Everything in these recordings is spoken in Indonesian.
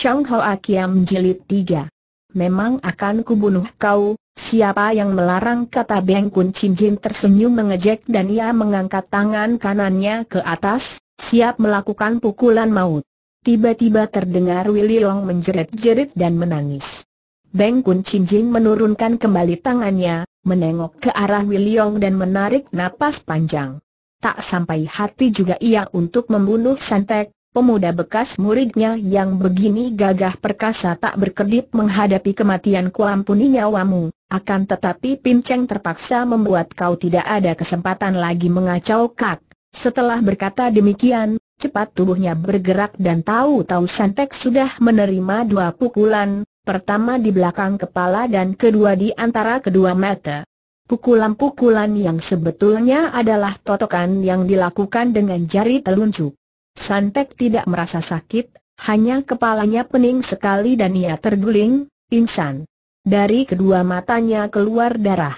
Chang Ho Akiam Jilid 3 Memang akan kubunuh kau, siapa yang melarang kata Beng Kun Chin Jin tersenyum mengejek dan ia mengangkat tangan kanannya ke atas, siap melakukan pukulan maut. Tiba-tiba terdengar Willy Long menjerit-jerit dan menangis. Beng Kun Chin Jin menurunkan kembali tangannya, menengok ke arah Willy Long dan menarik napas panjang. Tak sampai hati juga ia untuk membunuh Santek, pemuda bekas muridnya yang begini gagah perkasa tak berkedip menghadapi kematian kuampuni nyawamu, akan tetapi Cheng terpaksa membuat kau tidak ada kesempatan lagi mengacau kak. Setelah berkata demikian, cepat tubuhnya bergerak dan tahu-tahu Santek sudah menerima dua pukulan, pertama di belakang kepala dan kedua di antara kedua mata. Pukulan-pukulan yang sebetulnya adalah totokan yang dilakukan dengan jari telunjuk. Santek tidak merasa sakit, hanya kepalanya pening sekali dan ia terguling, pingsan. Dari kedua matanya keluar darah.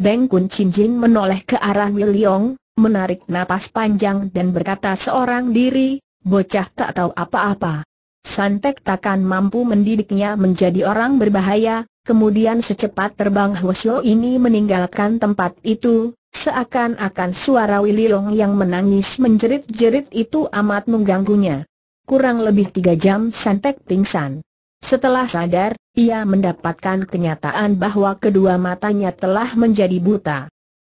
Beng Kun Chin Jin menoleh ke arah Wiliong, menarik napas panjang dan berkata seorang diri, bocah tak tahu apa-apa. Santek takkan mampu mendidiknya menjadi orang berbahaya, kemudian secepat terbang Hwasyo ini meninggalkan tempat itu, Seakan-akan suara Wililong yang menangis menjerit-jerit itu amat mengganggunya. Kurang lebih tiga jam Santek pingsan. Setelah sadar, ia mendapatkan kenyataan bahwa kedua matanya telah menjadi buta.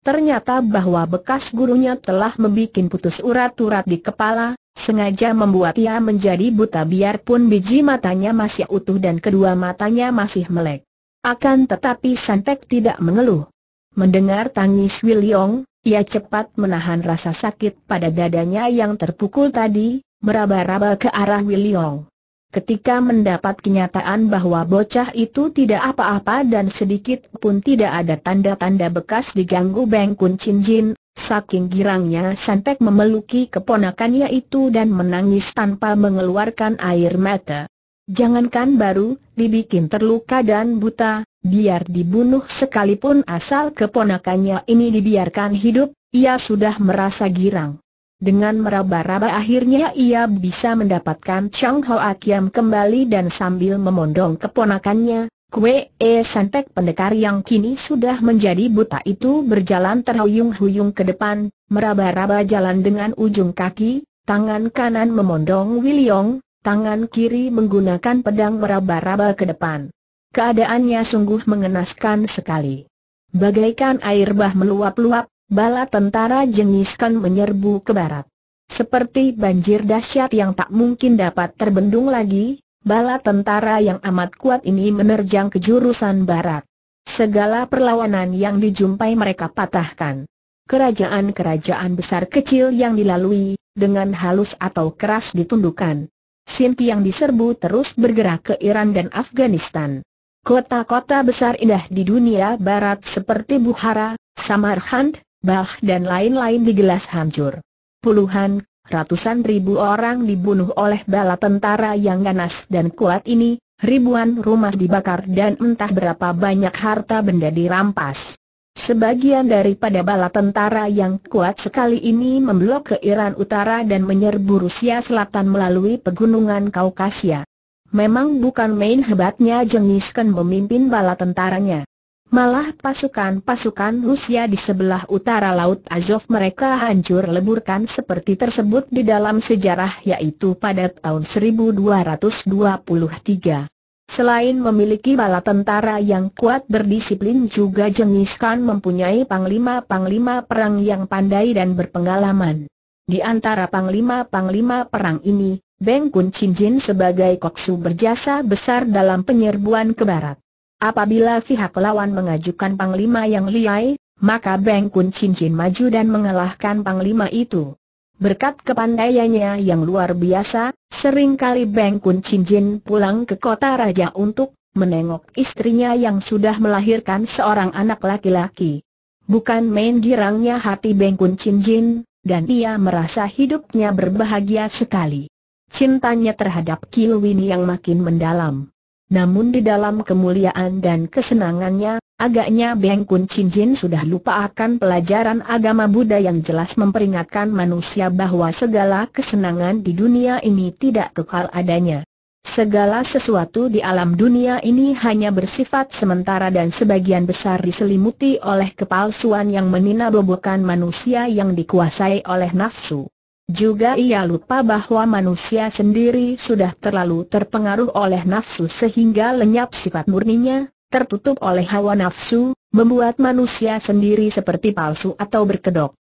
Ternyata bahwa bekas gurunya telah membuat putus urat-urat di kepala, sengaja membuat ia menjadi buta biarpun biji matanya masih utuh dan kedua matanya masih melek. Akan tetapi Santek tidak mengeluh. Mendengar tangis Wiliong, ia cepat menahan rasa sakit pada dadanya yang terpukul tadi, meraba-raba ke arah Wiliong. Ketika mendapat kenyataan bahwa bocah itu tidak apa-apa dan sedikit pun tidak ada tanda-tanda bekas diganggu Beng Kun Chin Jin, saking girangnya Santek memeluki keponakannya itu dan menangis tanpa mengeluarkan air mata. Jangankan baru, dibikin terluka dan buta, biar dibunuh sekalipun asal keponakannya ini dibiarkan hidup, ia sudah merasa girang. Dengan meraba-raba akhirnya ia bisa mendapatkan Chang Ho Akiem kembali dan sambil memondong keponakannya, Kue E Santek pendekar yang kini sudah menjadi buta itu berjalan terhuyung-huyung ke depan, meraba-raba jalan dengan ujung kaki, tangan kanan memondong Wiliong, tangan kiri menggunakan pedang meraba-raba ke depan. Keadaannya sungguh mengenaskan sekali. Bagaikan air bah meluap-luap, bala tentara jengiskan menyerbu ke barat. Seperti banjir dahsyat yang tak mungkin dapat terbendung lagi, bala tentara yang amat kuat ini menerjang ke jurusan barat. Segala perlawanan yang dijumpai mereka patahkan. Kerajaan-kerajaan besar kecil yang dilalui, dengan halus atau keras ditundukkan. Sinti yang diserbu terus bergerak ke Iran dan Afghanistan. Kota-kota besar indah di dunia barat seperti Bukhara, Samarkand, Balkh dan lain-lain digelas hancur. Puluhan, ratusan ribu orang dibunuh oleh bala tentara yang ganas dan kuat ini, ribuan rumah dibakar dan entah berapa banyak harta benda dirampas. Sebagian daripada bala tentara yang kuat sekali ini memblok ke Iran Utara dan menyerbu Rusia Selatan melalui pegunungan Kaukasia. Memang bukan main hebatnya Jengiskan memimpin bala tentaranya. Malah pasukan-pasukan Rusia di sebelah utara Laut Azov mereka hancur leburkan seperti tersebut di dalam sejarah yaitu pada tahun 1223. Selain memiliki bala tentara yang kuat berdisiplin juga Jengis Khan mempunyai panglima-panglima perang yang pandai dan berpengalaman. Di antara panglima-panglima perang ini, Beng Kun Chin Jin sebagai koksu berjasa besar dalam penyerbuan ke barat. Apabila pihak lawan mengajukan panglima yang liai, maka Beng Kun Chin Jin maju dan mengalahkan panglima itu. Berkat kepandaiannya yang luar biasa, seringkali Beng Kun Chin Jin pulang ke kota raja untuk menengok istrinya yang sudah melahirkan seorang anak laki-laki. Bukan main girangnya hati Beng Kun Chin Jin, dan ia merasa hidupnya berbahagia sekali cintanya terhadap Kilwin yang makin mendalam. Namun di dalam kemuliaan dan kesenangannya, agaknya Beng Kun Chin Jin sudah lupa akan pelajaran agama Buddha yang jelas memperingatkan manusia bahwa segala kesenangan di dunia ini tidak kekal adanya. Segala sesuatu di alam dunia ini hanya bersifat sementara dan sebagian besar diselimuti oleh kepalsuan yang meninabobokan manusia yang dikuasai oleh nafsu. Juga ia lupa bahwa manusia sendiri sudah terlalu terpengaruh oleh nafsu sehingga lenyap sifat murninya, tertutup oleh hawa nafsu, membuat manusia sendiri seperti palsu atau berkedok.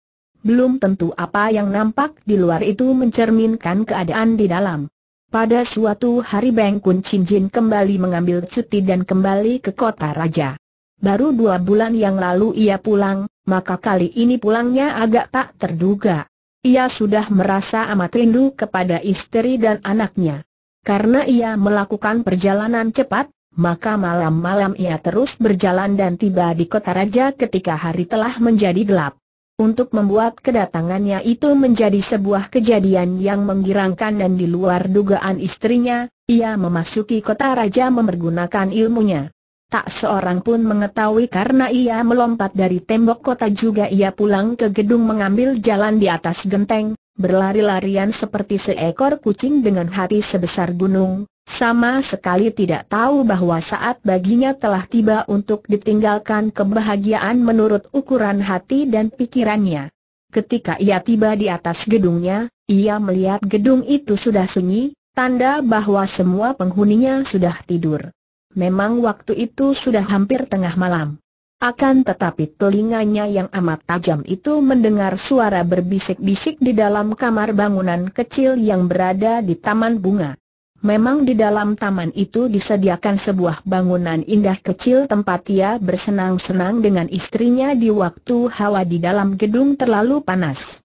Belum tentu apa yang nampak di luar itu mencerminkan keadaan di dalam. Pada suatu hari Beng Kun Chin Jin kembali mengambil cuti dan kembali ke kota raja. Baru dua bulan yang lalu ia pulang, maka kali ini pulangnya agak tak terduga. Ia sudah merasa amat rindu kepada istri dan anaknya. Karena ia melakukan perjalanan cepat, maka malam-malam ia terus berjalan dan tiba di kota raja ketika hari telah menjadi gelap. Untuk membuat kedatangannya itu menjadi sebuah kejadian yang menggirangkan dan di luar dugaan istrinya, ia memasuki kota raja memergunakan ilmunya. Tak seorang pun mengetahui karena ia melompat dari tembok kota juga ia pulang ke gedung mengambil jalan di atas genteng, berlari-larian seperti seekor kucing dengan hati sebesar gunung, sama sekali tidak tahu bahwa saat baginya telah tiba untuk ditinggalkan kebahagiaan menurut ukuran hati dan pikirannya. Ketika ia tiba di atas gedungnya, ia melihat gedung itu sudah sunyi, tanda bahwa semua penghuninya sudah tidur. Memang waktu itu sudah hampir tengah malam. Akan tetapi telinganya yang amat tajam itu mendengar suara berbisik-bisik di dalam kamar bangunan kecil yang berada di taman bunga. Memang di dalam taman itu disediakan sebuah bangunan indah kecil tempat ia bersenang-senang dengan istrinya di waktu hawa di dalam gedung terlalu panas.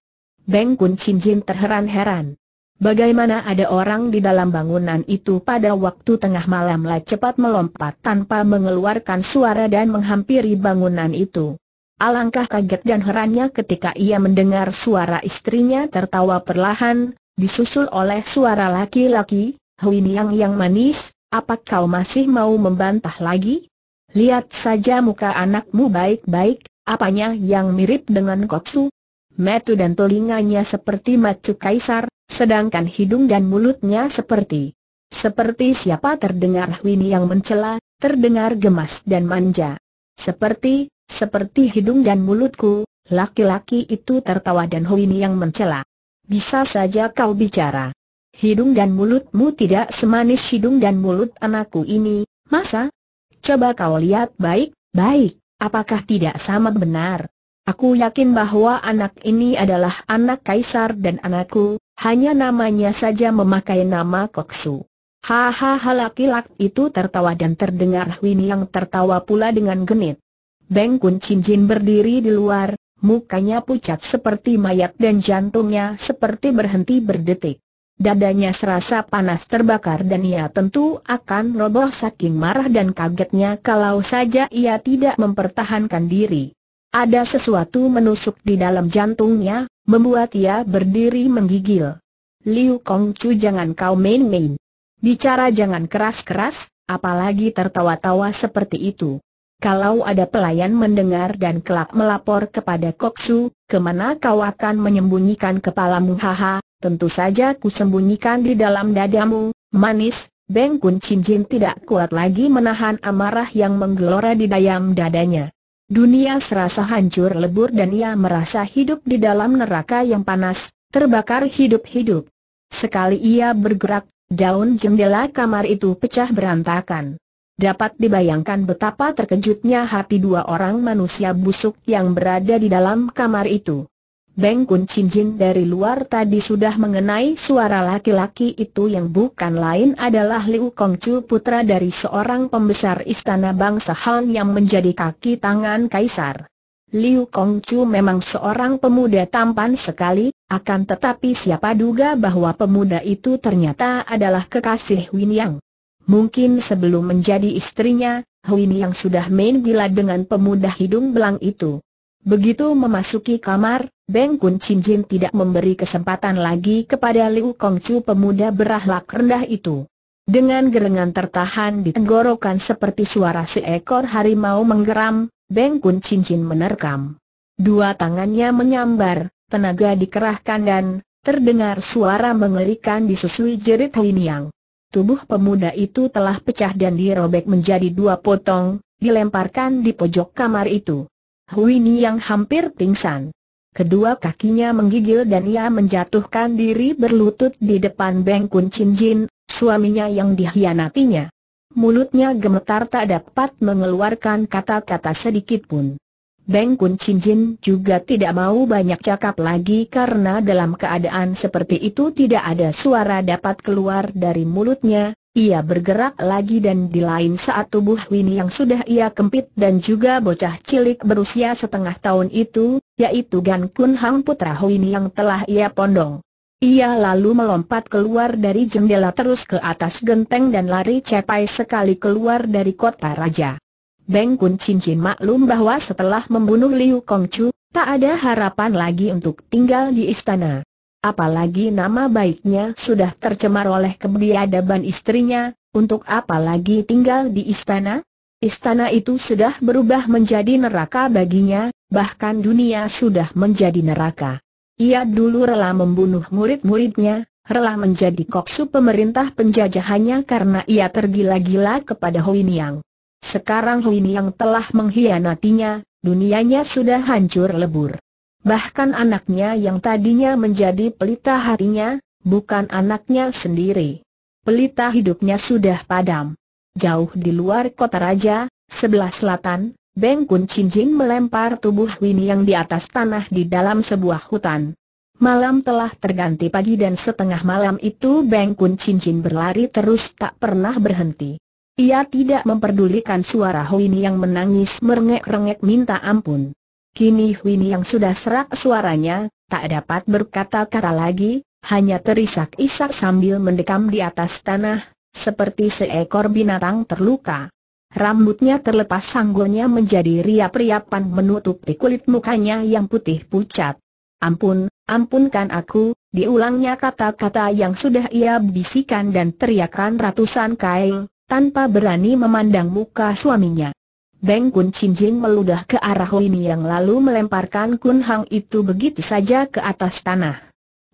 Beng Kun Chin Jin terheran-heran. Bagaimana ada orang di dalam bangunan itu pada waktu tengah malam lah cepat melompat tanpa mengeluarkan suara dan menghampiri bangunan itu. Alangkah kaget dan herannya ketika ia mendengar suara istrinya tertawa perlahan, disusul oleh suara laki-laki, Hui Niang yang manis, apa kau masih mau membantah lagi? Lihat saja muka anakmu baik-baik, apanya yang mirip dengan Koksu? Metu dan telinganya seperti macu kaisar, Sedangkan hidung dan mulutnya seperti Seperti siapa terdengar Huini yang mencela, terdengar gemas dan manja Seperti, seperti hidung dan mulutku, laki-laki itu tertawa dan Huini yang mencela Bisa saja kau bicara Hidung dan mulutmu tidak semanis hidung dan mulut anakku ini, masa? Coba kau lihat baik-baik, apakah tidak sama benar? Aku yakin bahwa anak ini adalah anak kaisar dan anakku, hanya namanya saja memakai nama Koksu. Hahaha laki-laki itu tertawa dan terdengar Huin yang tertawa pula dengan genit. Beng Kun Chin Jin berdiri di luar, mukanya pucat seperti mayat dan jantungnya seperti berhenti berdetik. Dadanya serasa panas terbakar dan ia tentu akan roboh saking marah dan kagetnya kalau saja ia tidak mempertahankan diri. Ada sesuatu menusuk di dalam jantungnya, membuat ia berdiri menggigil. Liu Kong Chu jangan kau main-main. Bicara jangan keras-keras, apalagi tertawa-tawa seperti itu. Kalau ada pelayan mendengar dan kelak melapor kepada Koksu, kemana kau akan menyembunyikan kepalamu haha, tentu saja ku sembunyikan di dalam dadamu, manis, Beng Kun Chin Jin tidak kuat lagi menahan amarah yang menggelora di dayam dadanya. Dunia serasa hancur lebur dan ia merasa hidup di dalam neraka yang panas, terbakar hidup-hidup. Sekali ia bergerak, daun jendela kamar itu pecah berantakan. Dapat dibayangkan betapa terkejutnya hati dua orang manusia busuk yang berada di dalam kamar itu. Beng Kun Jin dari luar tadi sudah mengenai suara laki-laki itu yang bukan lain adalah Liu Kong putra dari seorang pembesar istana bangsa Han yang menjadi kaki tangan kaisar. Liu Kong memang seorang pemuda tampan sekali, akan tetapi siapa duga bahwa pemuda itu ternyata adalah kekasih Win Yang. Mungkin sebelum menjadi istrinya, Win yang sudah main gila dengan pemuda hidung belang itu. Begitu memasuki kamar, Beng Kun Chin Jin tidak memberi kesempatan lagi kepada Liu Kong Chu pemuda berahlak rendah itu. Dengan gerengan tertahan di tenggorokan seperti suara seekor harimau menggeram, Beng Kun Chin Jin menerkam. Dua tangannya menyambar, tenaga dikerahkan dan terdengar suara mengerikan disusui jerit Niang. Tubuh pemuda itu telah pecah dan dirobek menjadi dua potong, dilemparkan di pojok kamar itu. Hui Huini yang hampir pingsan. Kedua kakinya menggigil dan ia menjatuhkan diri berlutut di depan Beng Kun Chin Jin, suaminya yang dihianatinya. Mulutnya gemetar tak dapat mengeluarkan kata-kata sedikit pun. Beng Kun Chin Jin juga tidak mau banyak cakap lagi karena dalam keadaan seperti itu tidak ada suara dapat keluar dari mulutnya, ia bergerak lagi dan di lain saat tubuh Winnie yang sudah ia kempit dan juga bocah cilik berusia setengah tahun itu, yaitu Gan Kun Hang putra Winnie yang telah ia pondong. Ia lalu melompat keluar dari jendela terus ke atas genteng dan lari cepai sekali keluar dari kota raja. Beng Kun Cincin maklum bahwa setelah membunuh Liu Kong Chu, tak ada harapan lagi untuk tinggal di istana. Apalagi nama baiknya sudah tercemar oleh kebiadaban istrinya, untuk apalagi tinggal di istana? Istana itu sudah berubah menjadi neraka baginya, bahkan dunia sudah menjadi neraka. Ia dulu rela membunuh murid-muridnya, rela menjadi koksu pemerintah penjajahannya karena ia tergila-gila kepada Huiniang. Sekarang Huiniang telah mengkhianatinya, dunianya sudah hancur lebur. Bahkan anaknya yang tadinya menjadi pelita hatinya, bukan anaknya sendiri. Pelita hidupnya sudah padam. Jauh di luar kota raja, sebelah selatan, Beng Kun Chin Jin melempar tubuh Winnie yang di atas tanah di dalam sebuah hutan. Malam telah terganti pagi dan setengah malam itu Beng Kun Cincin berlari terus tak pernah berhenti. Ia tidak memperdulikan suara Hoini yang menangis merengek-rengek minta ampun. Kini Huini yang sudah serak suaranya, tak dapat berkata-kata lagi, hanya terisak-isak sambil mendekam di atas tanah, seperti seekor binatang terluka. Rambutnya terlepas sanggulnya menjadi riap-riapan menutupi kulit mukanya yang putih pucat. Ampun, ampunkan aku, diulangnya kata-kata yang sudah ia bisikan dan teriakan ratusan kail, tanpa berani memandang muka suaminya. Beng Kun Chin Jin meludah ke arah Huini yang lalu melemparkan Kun Hang itu begitu saja ke atas tanah.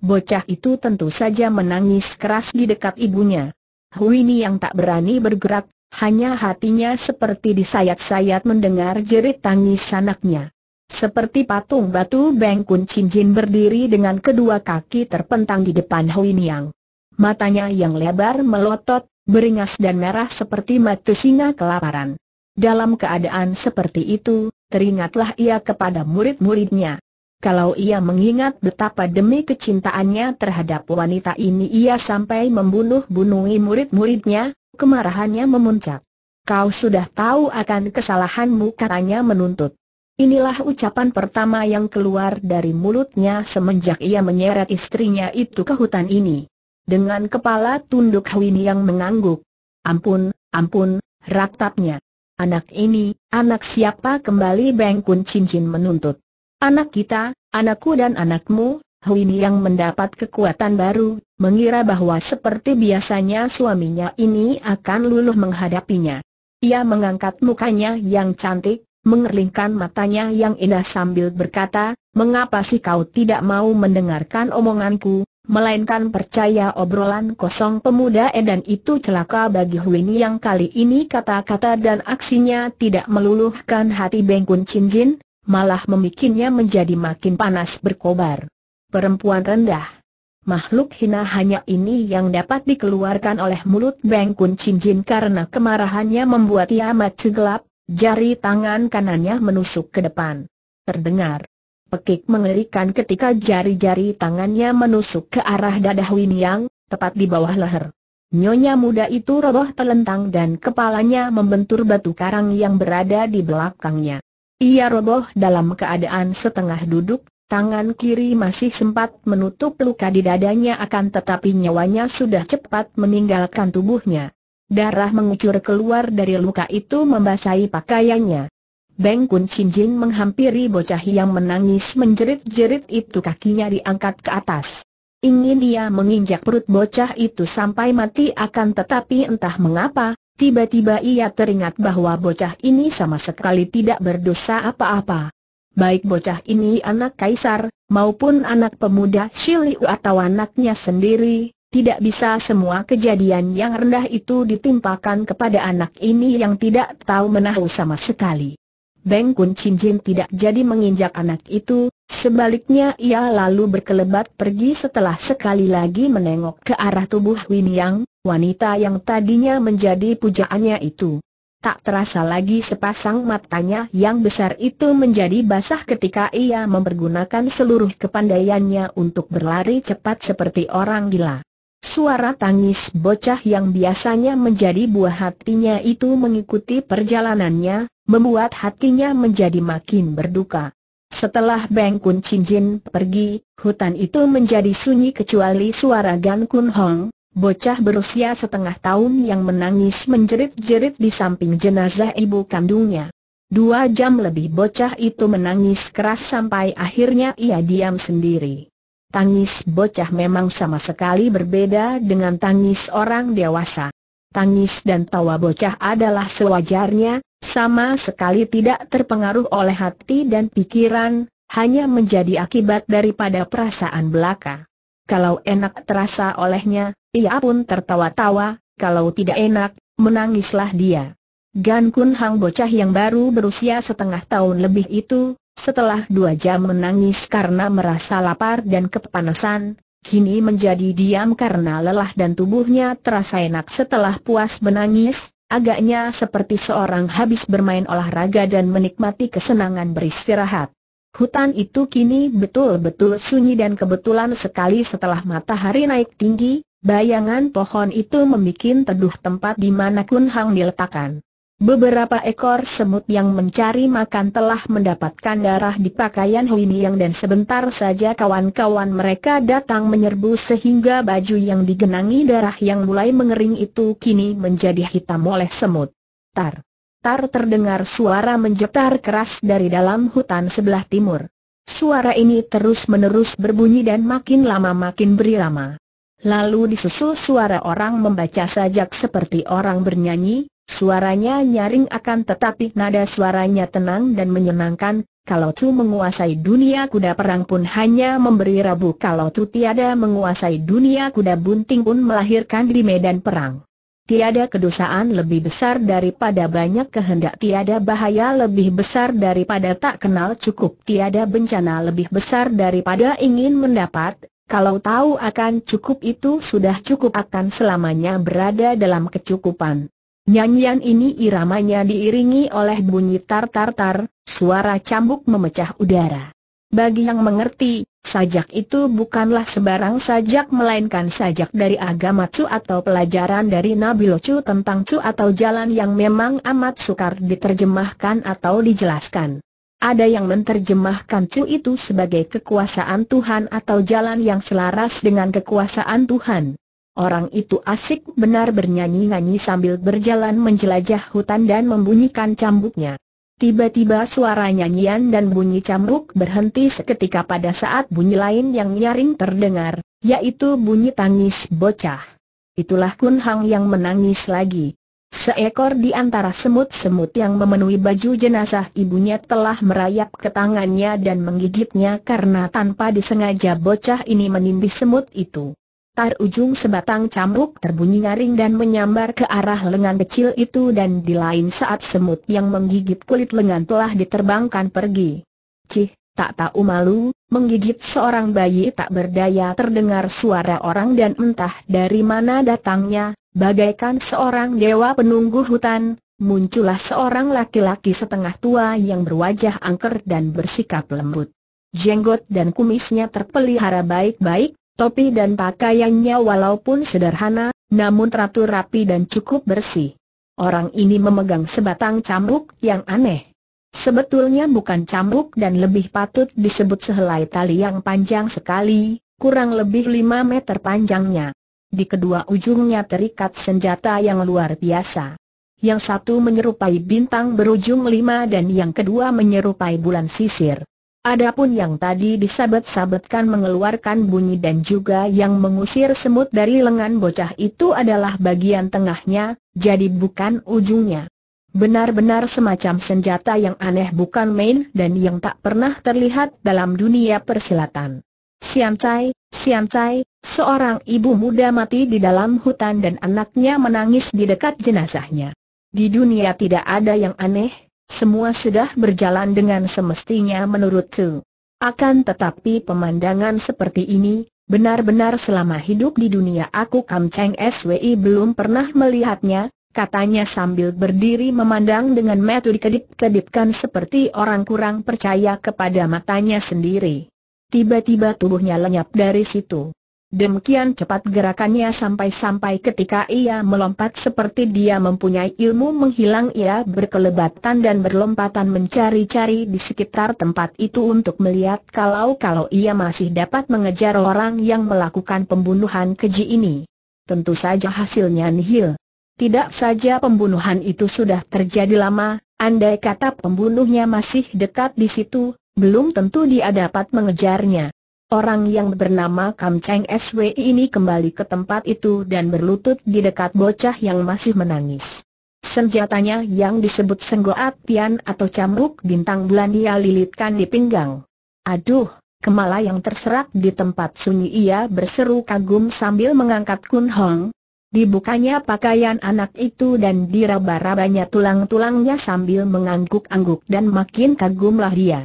Bocah itu tentu saja menangis keras di dekat ibunya. Huini yang tak berani bergerak, hanya hatinya seperti disayat-sayat mendengar jerit tangis anaknya. Seperti patung batu Beng Kun Chin Jin berdiri dengan kedua kaki terpentang di depan Huini yang. Matanya yang lebar melotot, beringas dan merah seperti mata singa kelaparan. Dalam keadaan seperti itu, teringatlah ia kepada murid-muridnya. Kalau ia mengingat betapa demi kecintaannya terhadap wanita ini ia sampai membunuh-bunuhi murid-muridnya, kemarahannya memuncak. Kau sudah tahu akan kesalahanmu katanya menuntut. Inilah ucapan pertama yang keluar dari mulutnya semenjak ia menyeret istrinya itu ke hutan ini. Dengan kepala tunduk Hwini yang mengangguk. Ampun, ampun, ratapnya. Anak ini, anak siapa kembali Beng Cincin menuntut. Anak kita, anakku dan anakmu, Huini yang mendapat kekuatan baru, mengira bahwa seperti biasanya suaminya ini akan luluh menghadapinya. Ia mengangkat mukanya yang cantik, mengerlingkan matanya yang indah sambil berkata, Mengapa sih kau tidak mau mendengarkan omonganku, melainkan percaya obrolan kosong pemuda edan itu celaka bagi Huini yang kali ini kata-kata dan aksinya tidak meluluhkan hati Bengkun Cinjin, malah memikirnya menjadi makin panas berkobar. Perempuan rendah. Makhluk hina hanya ini yang dapat dikeluarkan oleh mulut Bengkun Cinjin karena kemarahannya membuat ia mati gelap, jari tangan kanannya menusuk ke depan. Terdengar pekik mengerikan ketika jari-jari tangannya menusuk ke arah dadah Winiang, tepat di bawah leher. Nyonya muda itu roboh telentang dan kepalanya membentur batu karang yang berada di belakangnya. Ia roboh dalam keadaan setengah duduk, tangan kiri masih sempat menutup luka di dadanya akan tetapi nyawanya sudah cepat meninggalkan tubuhnya. Darah mengucur keluar dari luka itu membasahi pakaiannya. Beng Kun Chin Jin menghampiri bocah yang menangis menjerit-jerit itu kakinya diangkat ke atas. Ingin dia menginjak perut bocah itu sampai mati akan tetapi entah mengapa, tiba-tiba ia teringat bahwa bocah ini sama sekali tidak berdosa apa-apa. Baik bocah ini anak kaisar, maupun anak pemuda Shiliu atau anaknya sendiri, tidak bisa semua kejadian yang rendah itu ditimpakan kepada anak ini yang tidak tahu menahu sama sekali. Beng Kun Chin Jin tidak jadi menginjak anak itu, sebaliknya ia lalu berkelebat pergi setelah sekali lagi menengok ke arah tubuh Win Yang, wanita yang tadinya menjadi pujaannya itu. Tak terasa lagi sepasang matanya yang besar itu menjadi basah ketika ia mempergunakan seluruh kepandaiannya untuk berlari cepat seperti orang gila. Suara tangis bocah yang biasanya menjadi buah hatinya itu mengikuti perjalanannya, membuat hatinya menjadi makin berduka. Setelah Beng Kun Chin Jin pergi, hutan itu menjadi sunyi kecuali suara Gan Kun Hong, bocah berusia setengah tahun yang menangis menjerit-jerit di samping jenazah ibu kandungnya. Dua jam lebih bocah itu menangis keras sampai akhirnya ia diam sendiri. Tangis bocah memang sama sekali berbeda dengan tangis orang dewasa. Tangis dan tawa bocah adalah sewajarnya, sama sekali tidak terpengaruh oleh hati dan pikiran, hanya menjadi akibat daripada perasaan belaka. Kalau enak terasa olehnya, ia pun tertawa-tawa, kalau tidak enak, menangislah dia. Gan Kun Hang bocah yang baru berusia setengah tahun lebih itu, setelah dua jam menangis karena merasa lapar dan kepanasan, kini menjadi diam karena lelah dan tubuhnya terasa enak setelah puas menangis, Agaknya seperti seorang habis bermain olahraga dan menikmati kesenangan beristirahat. Hutan itu kini betul-betul sunyi dan kebetulan sekali setelah matahari naik tinggi, bayangan pohon itu membuat teduh tempat di mana Kun Hang diletakkan. Beberapa ekor semut yang mencari makan telah mendapatkan darah di pakaian Hui Niang dan sebentar saja kawan-kawan mereka datang menyerbu sehingga baju yang digenangi darah yang mulai mengering itu kini menjadi hitam oleh semut. Tar! Tar terdengar suara menjetar keras dari dalam hutan sebelah timur. Suara ini terus-menerus berbunyi dan makin lama makin berirama. Lalu disusul suara orang membaca sajak seperti orang bernyanyi, Suaranya nyaring akan tetapi nada suaranya tenang dan menyenangkan, kalau Tu menguasai dunia kuda perang pun hanya memberi rabu kalau Tu tiada menguasai dunia kuda bunting pun melahirkan di medan perang. Tiada kedosaan lebih besar daripada banyak kehendak Tiada bahaya lebih besar daripada tak kenal cukup Tiada bencana lebih besar daripada ingin mendapat Kalau tahu akan cukup itu sudah cukup akan selamanya berada dalam kecukupan Nyanyian ini iramanya diiringi oleh bunyi tar-tar-tar, suara cambuk memecah udara. Bagi yang mengerti, sajak itu bukanlah sebarang sajak melainkan sajak dari agama Cu atau pelajaran dari Nabi Locu tentang Cu atau jalan yang memang amat sukar diterjemahkan atau dijelaskan. Ada yang menterjemahkan Cu itu sebagai kekuasaan Tuhan atau jalan yang selaras dengan kekuasaan Tuhan. Orang itu asik benar bernyanyi-nyanyi sambil berjalan menjelajah hutan dan membunyikan cambuknya. Tiba-tiba suara nyanyian dan bunyi cambuk berhenti seketika pada saat bunyi lain yang nyaring terdengar, yaitu bunyi tangis bocah. Itulah Kun Hang yang menangis lagi. Seekor di antara semut-semut yang memenuhi baju jenazah ibunya telah merayap ke tangannya dan menggigitnya karena tanpa disengaja bocah ini menindih semut itu. Tar ujung sebatang cambuk terbunyi nyaring dan menyambar ke arah lengan kecil itu dan di lain saat semut yang menggigit kulit lengan telah diterbangkan pergi. Cih, tak tahu malu, menggigit seorang bayi tak berdaya terdengar suara orang dan entah dari mana datangnya, bagaikan seorang dewa penunggu hutan, muncullah seorang laki-laki setengah tua yang berwajah angker dan bersikap lembut. Jenggot dan kumisnya terpelihara baik-baik, Topi dan pakaiannya walaupun sederhana, namun teratur rapi dan cukup bersih. Orang ini memegang sebatang cambuk yang aneh. Sebetulnya bukan cambuk dan lebih patut disebut sehelai tali yang panjang sekali, kurang lebih 5 meter panjangnya. Di kedua ujungnya terikat senjata yang luar biasa. Yang satu menyerupai bintang berujung lima dan yang kedua menyerupai bulan sisir. Adapun yang tadi disabet-sabetkan mengeluarkan bunyi dan juga yang mengusir semut dari lengan bocah itu adalah bagian tengahnya, jadi bukan ujungnya. Benar-benar semacam senjata yang aneh bukan main dan yang tak pernah terlihat dalam dunia persilatan. Sian Chai, seorang ibu muda mati di dalam hutan dan anaknya menangis di dekat jenazahnya. Di dunia tidak ada yang aneh, semua sudah berjalan dengan semestinya menurut Su. Akan tetapi pemandangan seperti ini, benar-benar selama hidup di dunia aku Kam Cheng SWI belum pernah melihatnya, katanya sambil berdiri memandang dengan metode dikedip-kedipkan seperti orang kurang percaya kepada matanya sendiri. Tiba-tiba tubuhnya lenyap dari situ. Demikian cepat gerakannya sampai-sampai ketika ia melompat seperti dia mempunyai ilmu menghilang ia berkelebatan dan berlompatan mencari-cari di sekitar tempat itu untuk melihat kalau-kalau ia masih dapat mengejar orang yang melakukan pembunuhan keji ini. Tentu saja hasilnya nihil. Tidak saja pembunuhan itu sudah terjadi lama, andai kata pembunuhnya masih dekat di situ, belum tentu dia dapat mengejarnya. Orang yang bernama Kam Cheng SW ini kembali ke tempat itu dan berlutut di dekat bocah yang masih menangis. Senjatanya yang disebut senggoat pian atau Cambuk bintang bulan ia lilitkan di pinggang. Aduh, kemala yang terserak di tempat sunyi ia berseru kagum sambil mengangkat kun hong. Dibukanya pakaian anak itu dan diraba-rabanya tulang-tulangnya sambil mengangguk-angguk dan makin kagumlah dia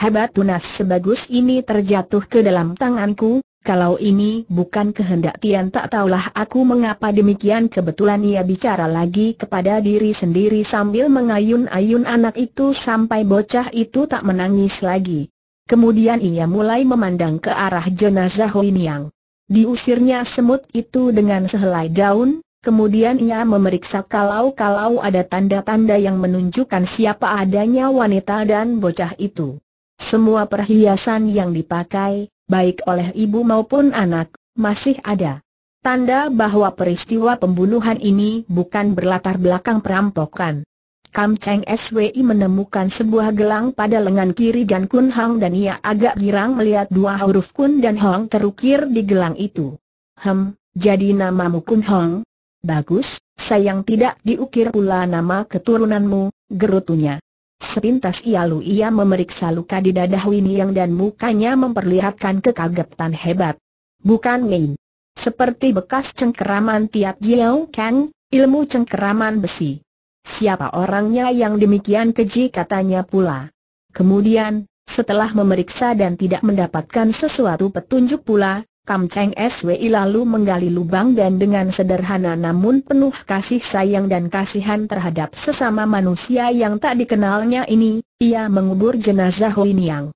hebat tunas sebagus ini terjatuh ke dalam tanganku, kalau ini bukan kehendak Tian tak tahulah aku mengapa demikian kebetulan ia bicara lagi kepada diri sendiri sambil mengayun-ayun anak itu sampai bocah itu tak menangis lagi. Kemudian ia mulai memandang ke arah jenazah Huiniang. Diusirnya semut itu dengan sehelai daun, kemudian ia memeriksa kalau-kalau ada tanda-tanda yang menunjukkan siapa adanya wanita dan bocah itu. Semua perhiasan yang dipakai, baik oleh ibu maupun anak, masih ada. Tanda bahwa peristiwa pembunuhan ini bukan berlatar belakang perampokan. Kam Cheng SWI menemukan sebuah gelang pada lengan kiri dan Kun Hang dan ia agak girang melihat dua huruf Kun dan Hong terukir di gelang itu. Hem, jadi namamu Kun Hong. Bagus, sayang tidak diukir pula nama keturunanmu, gerutunya. Sepintas ialu ia memeriksa luka di dadah Winiang dan mukanya memperlihatkan kekagetan hebat. Bukan Ngin. Seperti bekas cengkeraman tiap Jiao kan? ilmu cengkeraman besi. Siapa orangnya yang demikian keji katanya pula. Kemudian, setelah memeriksa dan tidak mendapatkan sesuatu petunjuk pula, Kam Cheng SWI lalu menggali lubang dan dengan sederhana namun penuh kasih sayang dan kasihan terhadap sesama manusia yang tak dikenalnya ini, ia mengubur jenazah Hui Niang.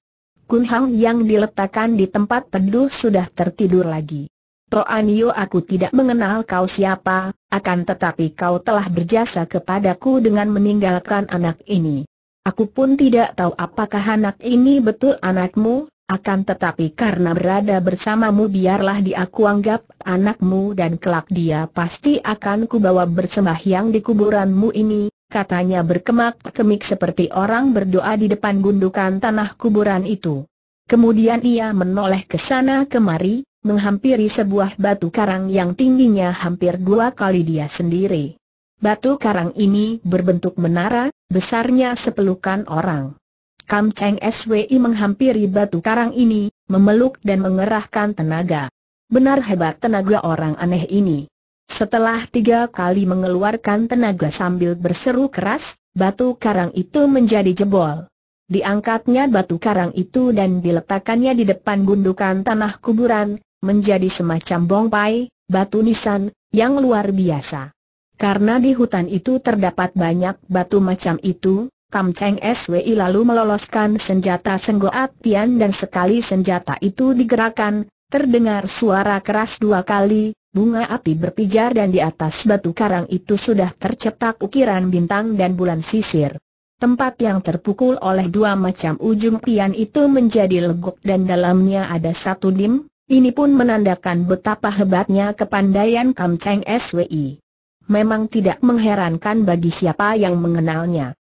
Kun Hang yang diletakkan di tempat teduh sudah tertidur lagi. Troanio, aku tidak mengenal kau siapa, akan tetapi kau telah berjasa kepadaku dengan meninggalkan anak ini. Aku pun tidak tahu apakah anak ini betul anakmu, akan tetapi karena berada bersamamu biarlah dia kuanggap anakmu dan kelak dia pasti akan kubawa bersembahyang di kuburanmu ini, katanya berkemak-kemik seperti orang berdoa di depan gundukan tanah kuburan itu. Kemudian ia menoleh ke sana kemari, menghampiri sebuah batu karang yang tingginya hampir dua kali dia sendiri. Batu karang ini berbentuk menara, besarnya sepelukan orang. Kam Cheng SWI menghampiri batu karang ini, memeluk dan mengerahkan tenaga. Benar hebat tenaga orang aneh ini. Setelah tiga kali mengeluarkan tenaga sambil berseru keras, batu karang itu menjadi jebol. Diangkatnya batu karang itu dan diletakkannya di depan gundukan tanah kuburan, menjadi semacam bongpai, batu nisan, yang luar biasa. Karena di hutan itu terdapat banyak batu macam itu, Tam Cheng SWI lalu meloloskan senjata Senggoat Tian dan sekali senjata itu digerakkan, terdengar suara keras dua kali, bunga api berpijar dan di atas batu karang itu sudah tercetak ukiran bintang dan bulan sisir. Tempat yang terpukul oleh dua macam ujung tian itu menjadi leguk dan dalamnya ada satu dim, ini pun menandakan betapa hebatnya kepandaian Kam Cheng SWI. Memang tidak mengherankan bagi siapa yang mengenalnya.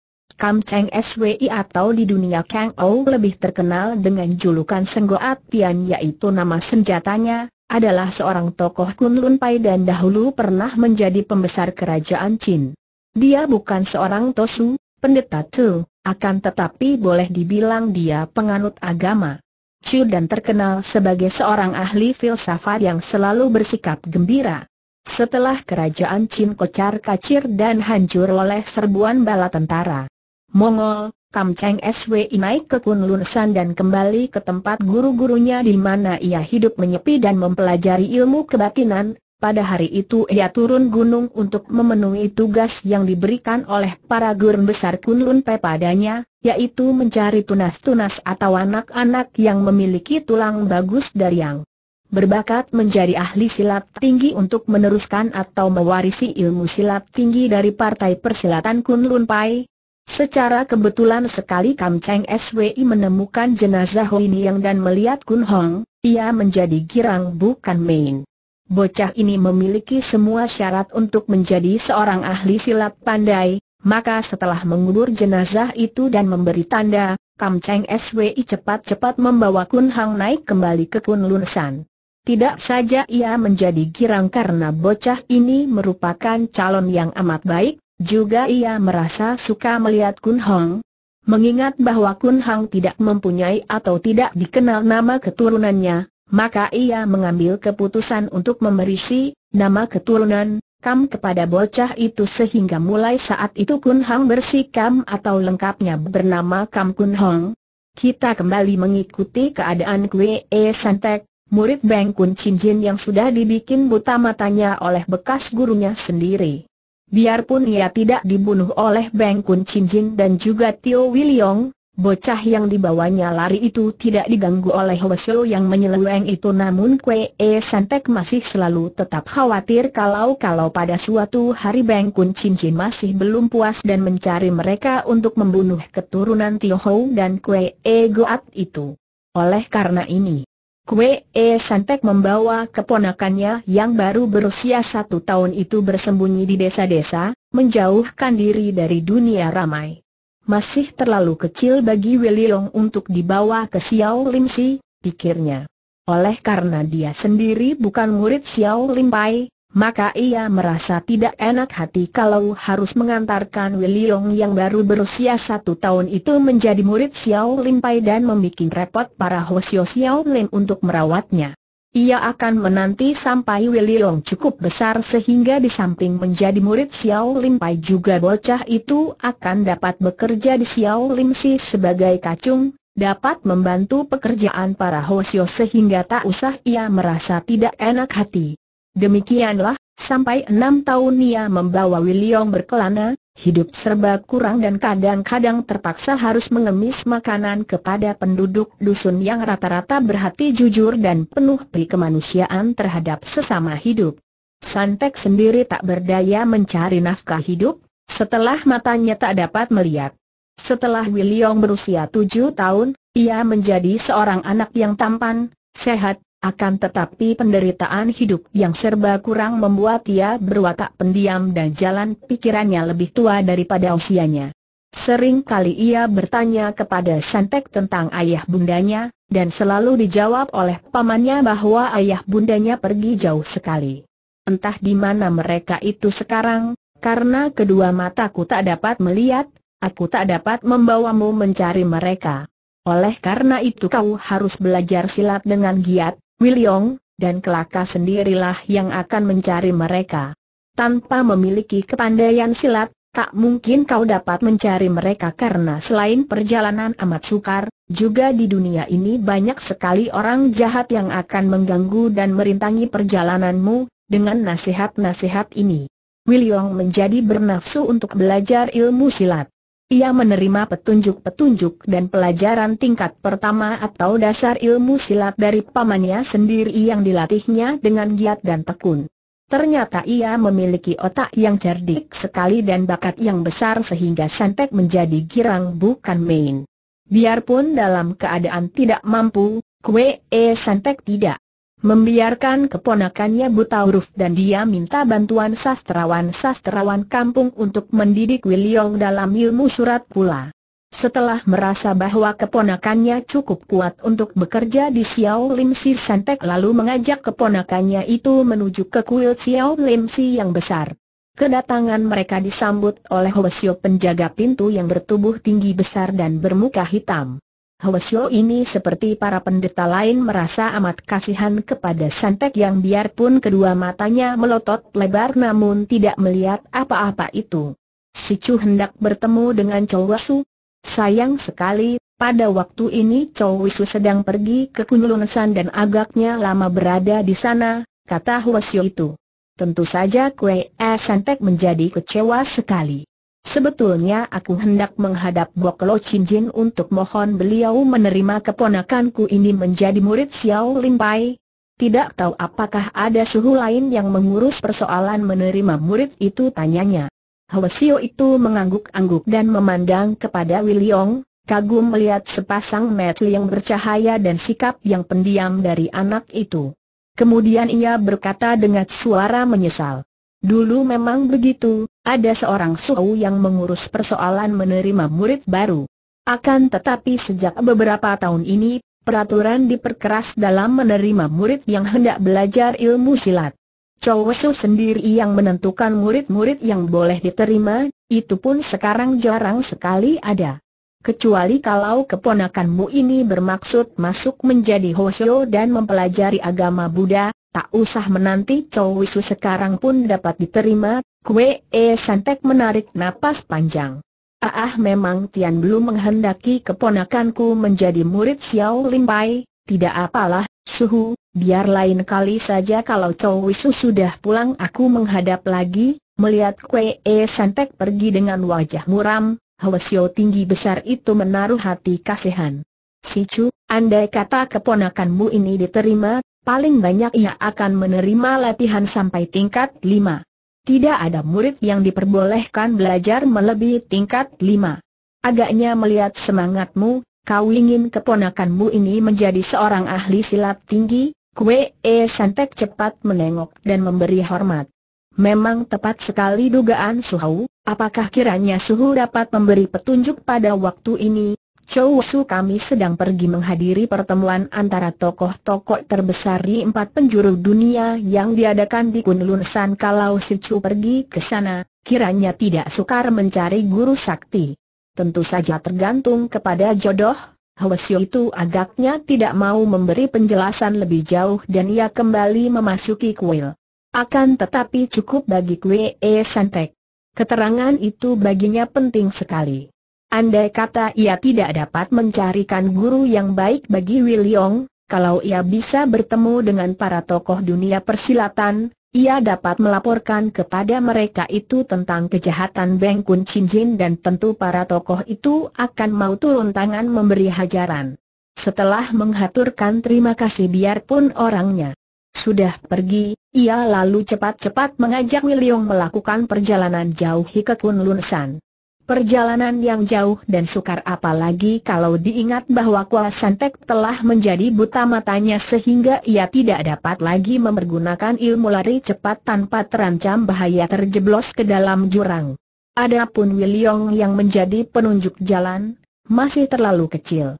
Kam Cheng SWI atau di dunia Kang Ou lebih terkenal dengan julukan Senggoat Pian yaitu nama senjatanya, adalah seorang tokoh Kunlun Pai dan dahulu pernah menjadi pembesar kerajaan Chin. Dia bukan seorang Tosu, pendeta Tu, akan tetapi boleh dibilang dia penganut agama. Chu dan terkenal sebagai seorang ahli filsafat yang selalu bersikap gembira. Setelah kerajaan Chin kocar kacir dan hancur oleh serbuan bala tentara, Mongol, Kam Cheng SWI naik ke Kunlun San dan kembali ke tempat guru-gurunya di mana ia hidup menyepi dan mempelajari ilmu kebatinan. Pada hari itu ia turun gunung untuk memenuhi tugas yang diberikan oleh para guru besar Kunlun Pe padanya, yaitu mencari tunas-tunas atau anak-anak yang memiliki tulang bagus dari yang berbakat menjadi ahli silat tinggi untuk meneruskan atau mewarisi ilmu silat tinggi dari partai persilatan Kunlun Pai Secara kebetulan sekali Kam Cheng SWI menemukan jenazah Hoi Niang dan melihat Kun Hong, ia menjadi girang bukan main. Bocah ini memiliki semua syarat untuk menjadi seorang ahli silat pandai, maka setelah mengubur jenazah itu dan memberi tanda, Kam Cheng SWI cepat-cepat membawa Kun Hong naik kembali ke Kun Lun San. Tidak saja ia menjadi girang karena bocah ini merupakan calon yang amat baik, juga ia merasa suka melihat Kun Hong, Mengingat bahwa Kun Hong tidak mempunyai atau tidak dikenal nama keturunannya, maka ia mengambil keputusan untuk si nama keturunan Kam kepada bocah itu sehingga mulai saat itu Kun Hong bersikam atau lengkapnya bernama Kam Kun Hong. Kita kembali mengikuti keadaan Kwe E Santek, murid Beng Kun Chin Jin yang sudah dibikin buta matanya oleh bekas gurunya sendiri. Biarpun ia tidak dibunuh oleh Beng Kun Chin Jin dan juga Tio Wiliong, bocah yang dibawanya lari itu tidak diganggu oleh Wesyo yang menyeleweng itu namun Kwe E Santek masih selalu tetap khawatir kalau-kalau pada suatu hari Beng Kun Chin Jin masih belum puas dan mencari mereka untuk membunuh keturunan Tio Hou dan Kwe E Goat itu. Oleh karena ini, Kue E Santek membawa keponakannya yang baru berusia satu tahun itu bersembunyi di desa-desa, menjauhkan diri dari dunia ramai. Masih terlalu kecil bagi Wililong untuk dibawa ke Xiao Lim Si, pikirnya. Oleh karena dia sendiri bukan murid Xiao Lim Pai, maka ia merasa tidak enak hati kalau harus mengantarkan Wiliong yang baru berusia satu tahun itu menjadi murid Xiao Lim Pai dan membuat repot para Hosio Xiao Lim untuk merawatnya. Ia akan menanti sampai Wiliong cukup besar sehingga di samping menjadi murid Xiao Lim Pai juga bocah itu akan dapat bekerja di Xiao Lim Si sebagai kacung, dapat membantu pekerjaan para Hosio sehingga tak usah ia merasa tidak enak hati. Demikianlah, sampai enam tahun ia membawa Wiliong berkelana, hidup serba kurang dan kadang-kadang terpaksa harus mengemis makanan kepada penduduk dusun yang rata-rata berhati jujur dan penuh kemanusiaan terhadap sesama hidup. Santek sendiri tak berdaya mencari nafkah hidup, setelah matanya tak dapat melihat. Setelah Wiliong berusia tujuh tahun, ia menjadi seorang anak yang tampan, sehat, akan tetapi penderitaan hidup yang serba kurang membuat ia berwatak pendiam dan jalan pikirannya lebih tua daripada usianya. Sering kali ia bertanya kepada Santek tentang ayah bundanya, dan selalu dijawab oleh pamannya bahwa ayah bundanya pergi jauh sekali. Entah di mana mereka itu sekarang, karena kedua mataku tak dapat melihat, aku tak dapat membawamu mencari mereka. Oleh karena itu kau harus belajar silat dengan giat, Wiliong, dan Kelaka sendirilah yang akan mencari mereka. Tanpa memiliki kepandaian silat, tak mungkin kau dapat mencari mereka karena selain perjalanan amat sukar, juga di dunia ini banyak sekali orang jahat yang akan mengganggu dan merintangi perjalananmu, dengan nasihat-nasihat ini. Wiliong menjadi bernafsu untuk belajar ilmu silat. Ia menerima petunjuk-petunjuk dan pelajaran tingkat pertama atau dasar ilmu silat dari pamannya sendiri yang dilatihnya dengan giat dan tekun. Ternyata ia memiliki otak yang cerdik sekali dan bakat yang besar sehingga Santek menjadi girang bukan main. Biarpun dalam keadaan tidak mampu, Kue e Santek tidak membiarkan keponakannya buta huruf dan dia minta bantuan sastrawan-sastrawan kampung untuk mendidik Wiliong dalam ilmu surat pula. Setelah merasa bahwa keponakannya cukup kuat untuk bekerja di Xiao Lim Si Santek lalu mengajak keponakannya itu menuju ke kuil Xiao Lim Si yang besar. Kedatangan mereka disambut oleh Hwasyo penjaga pintu yang bertubuh tinggi besar dan bermuka hitam. Hwasyo ini seperti para pendeta lain merasa amat kasihan kepada Santek yang biarpun kedua matanya melotot lebar namun tidak melihat apa-apa itu. Si Chu hendak bertemu dengan Chow Wisu. Sayang sekali, pada waktu ini Chow Wisu sedang pergi ke Kunlunsan dan agaknya lama berada di sana, kata Hwasyo itu. Tentu saja Kue E Santek menjadi kecewa sekali. Sebetulnya aku hendak menghadap Bok Lo Jin untuk mohon beliau menerima keponakanku ini menjadi murid Xiao Lin Pai. Tidak tahu apakah ada suhu lain yang mengurus persoalan menerima murid itu tanyanya. Xiao itu mengangguk-angguk dan memandang kepada Wiliong, kagum melihat sepasang mata yang bercahaya dan sikap yang pendiam dari anak itu. Kemudian ia berkata dengan suara menyesal, Dulu memang begitu, ada seorang suhu yang mengurus persoalan menerima murid baru. Akan tetapi sejak beberapa tahun ini, peraturan diperkeras dalam menerima murid yang hendak belajar ilmu silat. Chowosu sendiri yang menentukan murid-murid yang boleh diterima, itu pun sekarang jarang sekali ada. Kecuali kalau keponakanmu ini bermaksud masuk menjadi hoshio dan mempelajari agama Buddha, Tak usah menanti Chow Wisu sekarang pun dapat diterima, Kue E Santek menarik napas panjang. Ah, ah memang Tian belum menghendaki keponakanku menjadi murid Xiao Lim Pai, tidak apalah, suhu, biar lain kali saja kalau Chow Wisu sudah pulang aku menghadap lagi, melihat Kue E Santek pergi dengan wajah muram, Xiao tinggi besar itu menaruh hati kasihan. Si Chu, andai kata keponakanmu ini diterima, paling banyak ia akan menerima latihan sampai tingkat 5. Tidak ada murid yang diperbolehkan belajar melebihi tingkat 5. Agaknya melihat semangatmu, kau ingin keponakanmu ini menjadi seorang ahli silat tinggi, kue e santek cepat menengok dan memberi hormat. Memang tepat sekali dugaan Suhu, apakah kiranya Suhu dapat memberi petunjuk pada waktu ini, Chow Su kami sedang pergi menghadiri pertemuan antara tokoh-tokoh terbesar di empat penjuru dunia yang diadakan di Kunlun San kalau si Chu pergi ke sana, kiranya tidak sukar mencari guru sakti. Tentu saja tergantung kepada jodoh, Hwasyo itu agaknya tidak mau memberi penjelasan lebih jauh dan ia kembali memasuki kuil. Akan tetapi cukup bagi kue e santek. Keterangan itu baginya penting sekali. Andai kata ia tidak dapat mencarikan guru yang baik bagi Wiliong, kalau ia bisa bertemu dengan para tokoh dunia persilatan, ia dapat melaporkan kepada mereka itu tentang kejahatan Beng Kun Chin Jin dan tentu para tokoh itu akan mau turun tangan memberi hajaran. Setelah menghaturkan terima kasih biarpun orangnya sudah pergi, ia lalu cepat-cepat mengajak Wiliong melakukan perjalanan jauh ke Lun San. Perjalanan yang jauh dan sukar apalagi kalau diingat bahwa Kua Santek telah menjadi buta matanya sehingga ia tidak dapat lagi mempergunakan ilmu lari cepat tanpa terancam bahaya terjeblos ke dalam jurang. Adapun Wiliong yang menjadi penunjuk jalan, masih terlalu kecil.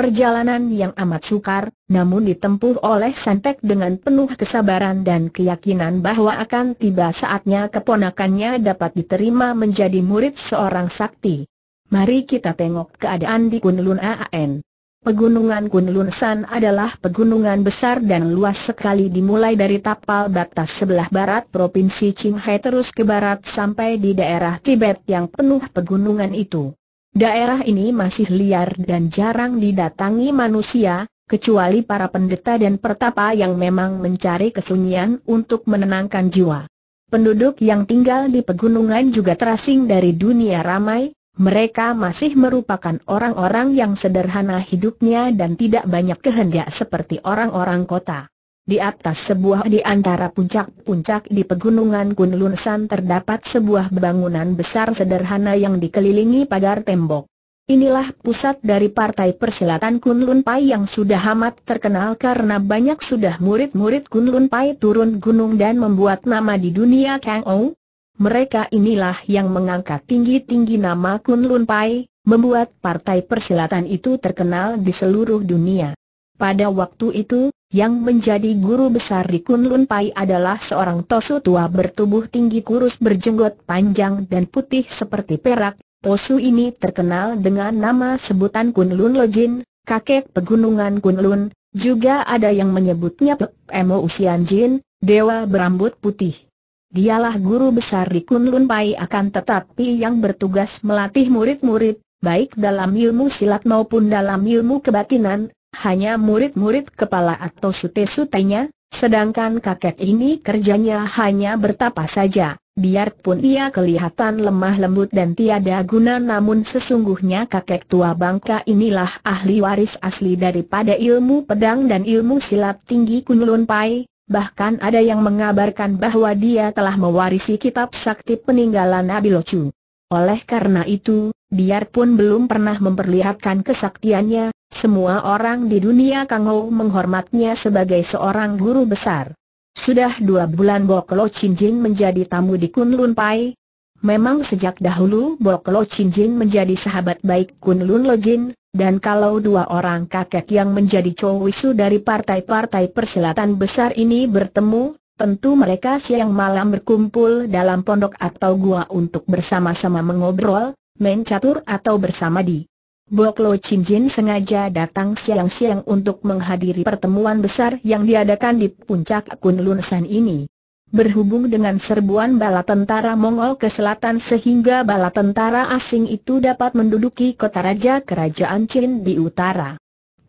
Perjalanan yang amat sukar, namun ditempuh oleh Santek dengan penuh kesabaran dan keyakinan bahwa akan tiba saatnya keponakannya dapat diterima menjadi murid seorang sakti. Mari kita tengok keadaan di Kunlun AAN. Pegunungan Kunlun San adalah pegunungan besar dan luas sekali dimulai dari tapal batas sebelah barat Provinsi Qinghai terus ke barat sampai di daerah Tibet yang penuh pegunungan itu. Daerah ini masih liar dan jarang didatangi manusia, kecuali para pendeta dan pertapa yang memang mencari kesunyian untuk menenangkan jiwa. Penduduk yang tinggal di pegunungan juga terasing dari dunia ramai, mereka masih merupakan orang-orang yang sederhana hidupnya dan tidak banyak kehendak seperti orang-orang kota. Di atas sebuah di antara puncak-puncak di pegunungan Kunlun San terdapat sebuah bangunan besar sederhana yang dikelilingi pagar tembok. Inilah pusat dari Partai Persilatan Kunlun Pai yang sudah amat terkenal karena banyak sudah murid-murid Kunlun Pai turun gunung dan membuat nama di dunia Kang Ou. Mereka inilah yang mengangkat tinggi-tinggi nama Kunlun Pai, membuat Partai Persilatan itu terkenal di seluruh dunia. Pada waktu itu, yang menjadi guru besar di Kunlun Pai adalah seorang tosu tua bertubuh tinggi kurus berjenggot panjang dan putih seperti perak. Tosu ini terkenal dengan nama sebutan Kunlun Lojin, kakek pegunungan Kunlun, juga ada yang menyebutnya Pek Emo Usian Jin, dewa berambut putih. Dialah guru besar di Kunlun Pai akan tetapi yang bertugas melatih murid-murid, baik dalam ilmu silat maupun dalam ilmu kebatinan, hanya murid-murid kepala atau sute-sutenya, sedangkan kakek ini kerjanya hanya bertapa saja. Biarpun ia kelihatan lemah lembut dan tiada guna namun sesungguhnya kakek tua bangka inilah ahli waris asli daripada ilmu pedang dan ilmu silat tinggi Kunlun Pai, bahkan ada yang mengabarkan bahwa dia telah mewarisi kitab sakti peninggalan Abilochu. Oleh karena itu, biarpun belum pernah memperlihatkan kesaktiannya, semua orang di dunia Kangou menghormatnya sebagai seorang guru besar. Sudah dua bulan Boklo Cinjin menjadi tamu di Kunlun Pai. Memang sejak dahulu Boklo Cinjin menjadi sahabat baik Kunlun Lojin, dan kalau dua orang kakek yang menjadi cowisu dari partai-partai perselatan besar ini bertemu, tentu mereka siang malam berkumpul dalam pondok atau gua untuk bersama-sama mengobrol, main catur atau bersama di Bok Lo Chin Jin sengaja datang siang-siang untuk menghadiri pertemuan besar yang diadakan di puncak Kunlun San ini. Berhubung dengan serbuan bala tentara Mongol ke selatan sehingga bala tentara asing itu dapat menduduki kota raja kerajaan Chin di utara.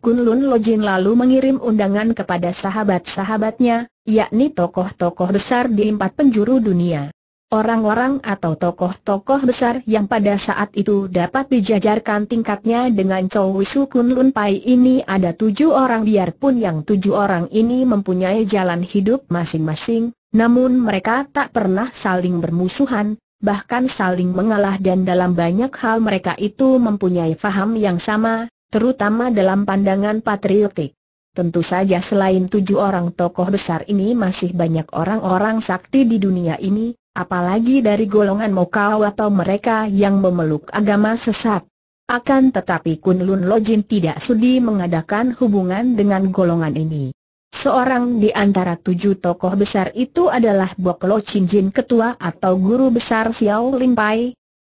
Kunlun Lo Jin lalu mengirim undangan kepada sahabat-sahabatnya, yakni tokoh-tokoh besar di empat penjuru dunia orang-orang atau tokoh-tokoh besar yang pada saat itu dapat dijajarkan tingkatnya dengan Chow Wisu Kun Lun Pai ini ada tujuh orang biarpun yang tujuh orang ini mempunyai jalan hidup masing-masing, namun mereka tak pernah saling bermusuhan, bahkan saling mengalah dan dalam banyak hal mereka itu mempunyai faham yang sama, terutama dalam pandangan patriotik. Tentu saja selain tujuh orang tokoh besar ini masih banyak orang-orang sakti di dunia ini, apalagi dari golongan Mokau atau mereka yang memeluk agama sesat. Akan tetapi Kunlun Lojin tidak sudi mengadakan hubungan dengan golongan ini. Seorang di antara tujuh tokoh besar itu adalah Bok Lo Chin Jin Ketua atau Guru Besar Xiao Lin Pai.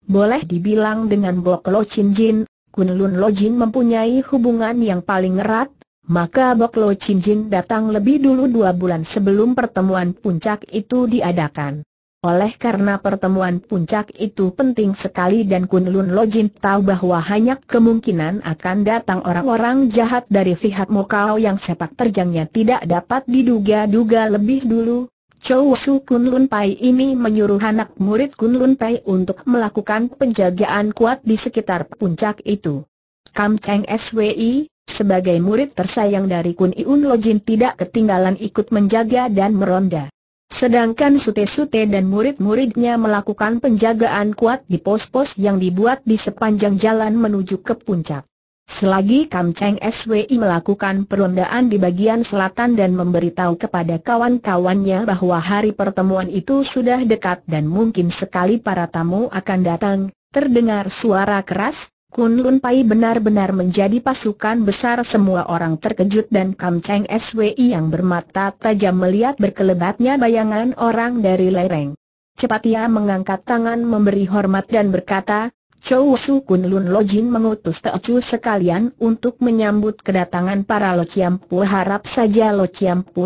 Boleh dibilang dengan Bok Lo Chin Jin, Kunlun Lojin mempunyai hubungan yang paling erat, maka Bok Lo Chin Jin datang lebih dulu dua bulan sebelum pertemuan puncak itu diadakan. Oleh karena pertemuan puncak itu penting sekali dan Kunlun Lojin tahu bahwa hanya kemungkinan akan datang orang-orang jahat dari pihak Mokau yang sepak terjangnya tidak dapat diduga-duga lebih dulu. Chow Su Kunlun Pai ini menyuruh anak murid Kunlun Pai untuk melakukan penjagaan kuat di sekitar puncak itu. Kam Cheng SWI, sebagai murid tersayang dari Kun Iun Lojin tidak ketinggalan ikut menjaga dan meronda. Sedangkan sute-sute dan murid-muridnya melakukan penjagaan kuat di pos-pos yang dibuat di sepanjang jalan menuju ke puncak. Selagi Kam Cheng SWI melakukan perondaan di bagian selatan dan memberitahu kepada kawan-kawannya bahwa hari pertemuan itu sudah dekat dan mungkin sekali para tamu akan datang, terdengar suara keras, Kunlun Pai benar-benar menjadi pasukan besar semua orang terkejut dan Kam Cheng SWI yang bermata tajam melihat berkelebatnya bayangan orang dari lereng. Cepat ia mengangkat tangan memberi hormat dan berkata, Chou Su Kunlun Jin mengutus Chu sekalian untuk menyambut kedatangan para Lo harap saja Lo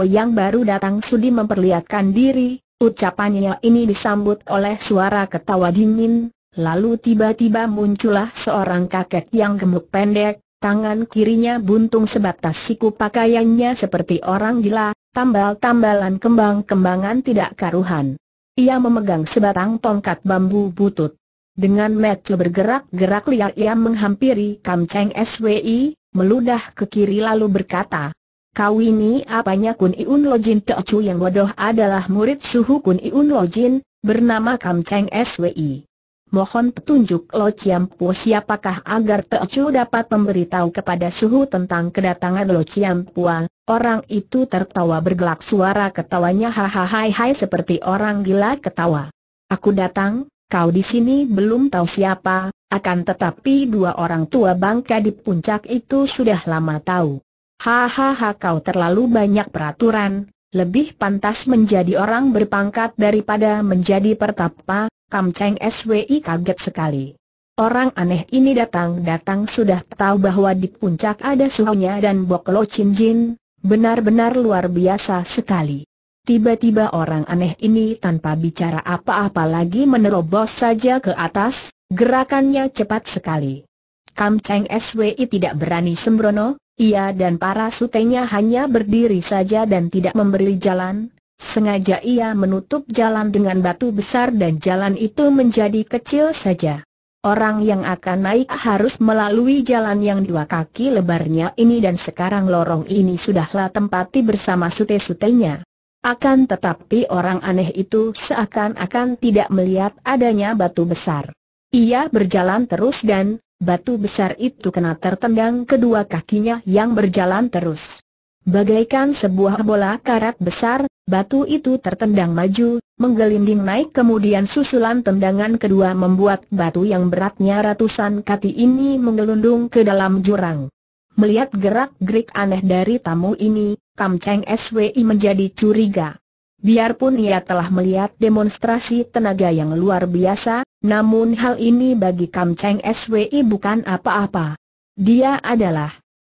yang baru datang sudi memperlihatkan diri, ucapannya ini disambut oleh suara ketawa dingin, Lalu tiba-tiba muncullah seorang kakek yang gemuk pendek, tangan kirinya buntung sebatas siku pakaiannya seperti orang gila, tambal-tambalan kembang-kembangan tidak karuhan. Ia memegang sebatang tongkat bambu butut. Dengan metu bergerak-gerak liar ia menghampiri Kam Cheng SWI, meludah ke kiri lalu berkata, Kau ini apanya Kun Iun Lojin Chu yang bodoh adalah murid suhu Kun Iun Lojin, bernama Kam Cheng SWI mohon petunjuk Lo Ciampu siapakah agar Chu dapat memberitahu kepada Suhu tentang kedatangan Lo Po. Orang itu tertawa bergelak suara ketawanya hahaha hai seperti orang gila ketawa. Aku datang, kau di sini belum tahu siapa, akan tetapi dua orang tua bangka di puncak itu sudah lama tahu. Hahaha kau terlalu banyak peraturan, lebih pantas menjadi orang berpangkat daripada menjadi pertapa, Kam Cheng SWI kaget sekali. Orang aneh ini datang-datang sudah tahu bahwa di puncak ada suhunya dan Boklo Chin Jin, benar-benar luar biasa sekali. Tiba-tiba orang aneh ini tanpa bicara apa-apa lagi menerobos saja ke atas, gerakannya cepat sekali. Kam Cheng SWI tidak berani sembrono, ia dan para sutenya hanya berdiri saja dan tidak memberi jalan, Sengaja ia menutup jalan dengan batu besar dan jalan itu menjadi kecil saja. Orang yang akan naik harus melalui jalan yang dua kaki lebarnya ini dan sekarang lorong ini sudahlah tempati bersama sute-sutenya. Akan tetapi orang aneh itu seakan-akan tidak melihat adanya batu besar. Ia berjalan terus dan, batu besar itu kena tertendang kedua kakinya yang berjalan terus. Bagaikan sebuah bola karat besar, Batu itu tertendang maju, menggelinding naik kemudian susulan tendangan kedua membuat batu yang beratnya ratusan kati ini menggelundung ke dalam jurang. Melihat gerak-gerik aneh dari tamu ini, Kam Cheng SWI menjadi curiga. Biarpun ia telah melihat demonstrasi tenaga yang luar biasa, namun hal ini bagi Kam Cheng SWI bukan apa-apa. Dia adalah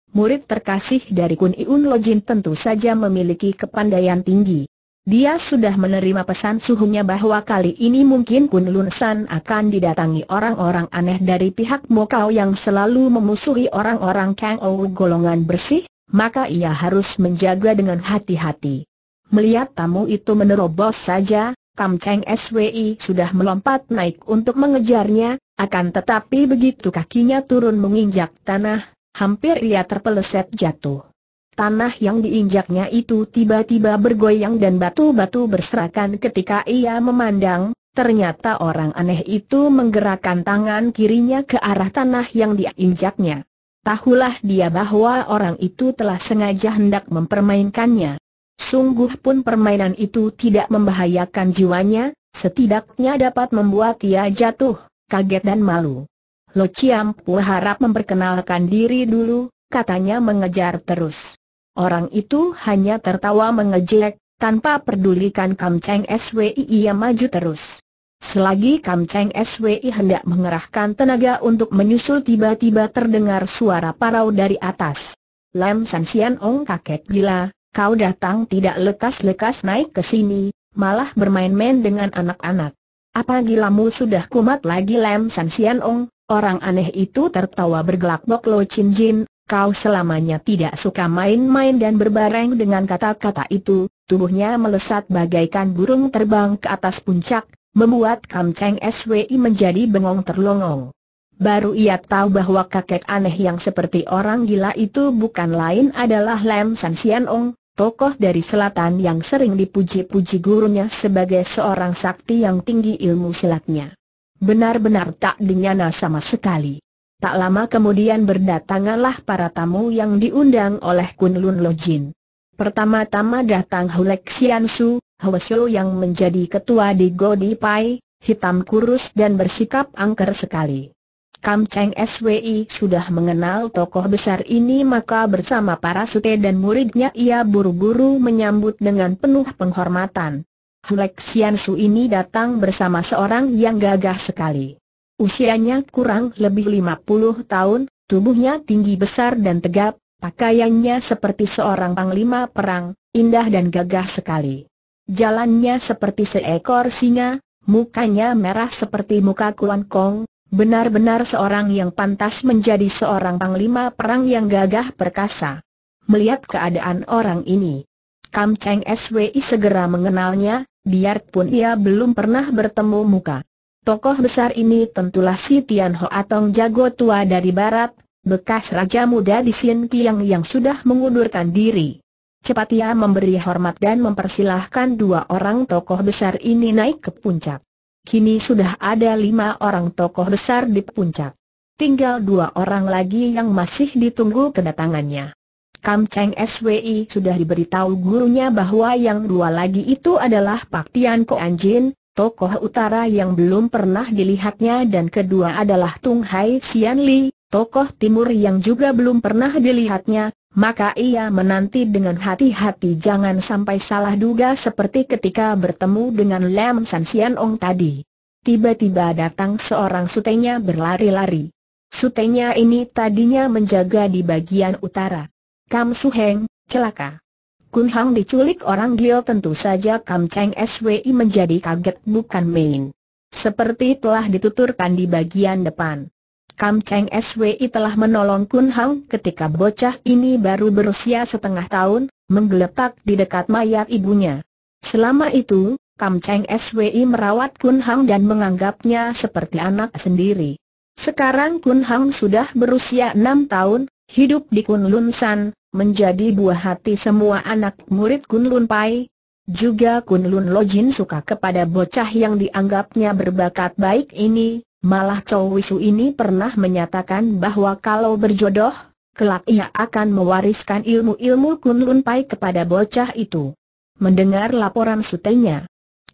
murid terkasih dari Kun Iun Lojin tentu saja memiliki kepandaian tinggi. Dia sudah menerima pesan suhunya bahwa kali ini mungkin Kun Lun akan didatangi orang-orang aneh dari pihak Kau yang selalu memusuhi orang-orang Kang Ou golongan bersih, maka ia harus menjaga dengan hati-hati. Melihat tamu itu menerobos saja, Kam Cheng SWI sudah melompat naik untuk mengejarnya, akan tetapi begitu kakinya turun menginjak tanah, Hampir ia terpeleset jatuh. Tanah yang diinjaknya itu tiba-tiba bergoyang dan batu-batu berserakan ketika ia memandang, ternyata orang aneh itu menggerakkan tangan kirinya ke arah tanah yang diinjaknya. Tahulah dia bahwa orang itu telah sengaja hendak mempermainkannya. Sungguh pun permainan itu tidak membahayakan jiwanya, setidaknya dapat membuat ia jatuh, kaget dan malu. Lo Chiam Pu harap memperkenalkan diri dulu, katanya mengejar terus. Orang itu hanya tertawa mengejek, tanpa pedulikan Kam Cheng SWI ia maju terus. Selagi Kam Cheng SWI hendak mengerahkan tenaga untuk menyusul tiba-tiba terdengar suara parau dari atas. Lam San Sian Ong kaget bila kau datang tidak lekas-lekas naik ke sini, malah bermain-main dengan anak-anak. Apa gilamu sudah kumat lagi Lam San Sian Ong? Orang aneh itu tertawa bergelak bok Lo Chin Jin, kau selamanya tidak suka main-main dan berbareng dengan kata-kata itu, tubuhnya melesat bagaikan burung terbang ke atas puncak, membuat Kam Cheng SWI menjadi bengong terlongong. Baru ia tahu bahwa kakek aneh yang seperti orang gila itu bukan lain adalah Lam San Sian Ong, tokoh dari selatan yang sering dipuji-puji gurunya sebagai seorang sakti yang tinggi ilmu silatnya. Benar-benar tak dinyana sama sekali. Tak lama kemudian berdatanganlah para tamu yang diundang oleh Kunlun Jin. Pertama-tama datang Hulek Su, Hwasyo yang menjadi ketua di Godi Pai, hitam kurus dan bersikap angker sekali. Kam Cheng SWI sudah mengenal tokoh besar ini maka bersama para sute dan muridnya ia buru-buru menyambut dengan penuh penghormatan. Hulek Su ini datang bersama seorang yang gagah sekali. Usianya kurang lebih 50 tahun, tubuhnya tinggi besar dan tegap, pakaiannya seperti seorang panglima perang, indah dan gagah sekali. Jalannya seperti seekor singa, mukanya merah seperti muka Kuan Kong, benar-benar seorang yang pantas menjadi seorang panglima perang yang gagah perkasa. Melihat keadaan orang ini, Kam Cheng SWI segera mengenalnya, biarpun ia belum pernah bertemu muka. Tokoh besar ini tentulah si Tian Ho Atong jago tua dari barat, bekas raja muda di Sien Kiang yang sudah mengundurkan diri. Cepat ia memberi hormat dan mempersilahkan dua orang tokoh besar ini naik ke puncak. Kini sudah ada lima orang tokoh besar di puncak. Tinggal dua orang lagi yang masih ditunggu kedatangannya. Kam Cheng Swi sudah diberitahu gurunya bahwa yang dua lagi itu adalah Pak Tian Koan Jin, tokoh utara yang belum pernah dilihatnya dan kedua adalah Tung Hai Xian Li, tokoh timur yang juga belum pernah dilihatnya, maka ia menanti dengan hati-hati jangan sampai salah duga seperti ketika bertemu dengan Lam San Xian Ong tadi. Tiba-tiba datang seorang sutenya berlari-lari. Sutenya ini tadinya menjaga di bagian utara. Kam Su Heng, celaka. Kun Hang diculik orang gil tentu saja Kam Cheng Swi menjadi kaget bukan main. Seperti telah dituturkan di bagian depan. Kam Cheng Swi telah menolong Kun Hang ketika bocah ini baru berusia setengah tahun, menggeletak di dekat mayat ibunya. Selama itu, Kam Cheng Swi merawat Kun Hang dan menganggapnya seperti anak sendiri. Sekarang Kun Hang sudah berusia enam tahun, hidup di Kun Lun San, menjadi buah hati semua anak murid Kunlun Pai. Juga Kunlun Lojin suka kepada bocah yang dianggapnya berbakat baik ini, malah Chow Wisu ini pernah menyatakan bahwa kalau berjodoh, kelak ia akan mewariskan ilmu-ilmu Kunlun Pai kepada bocah itu. Mendengar laporan sutenya,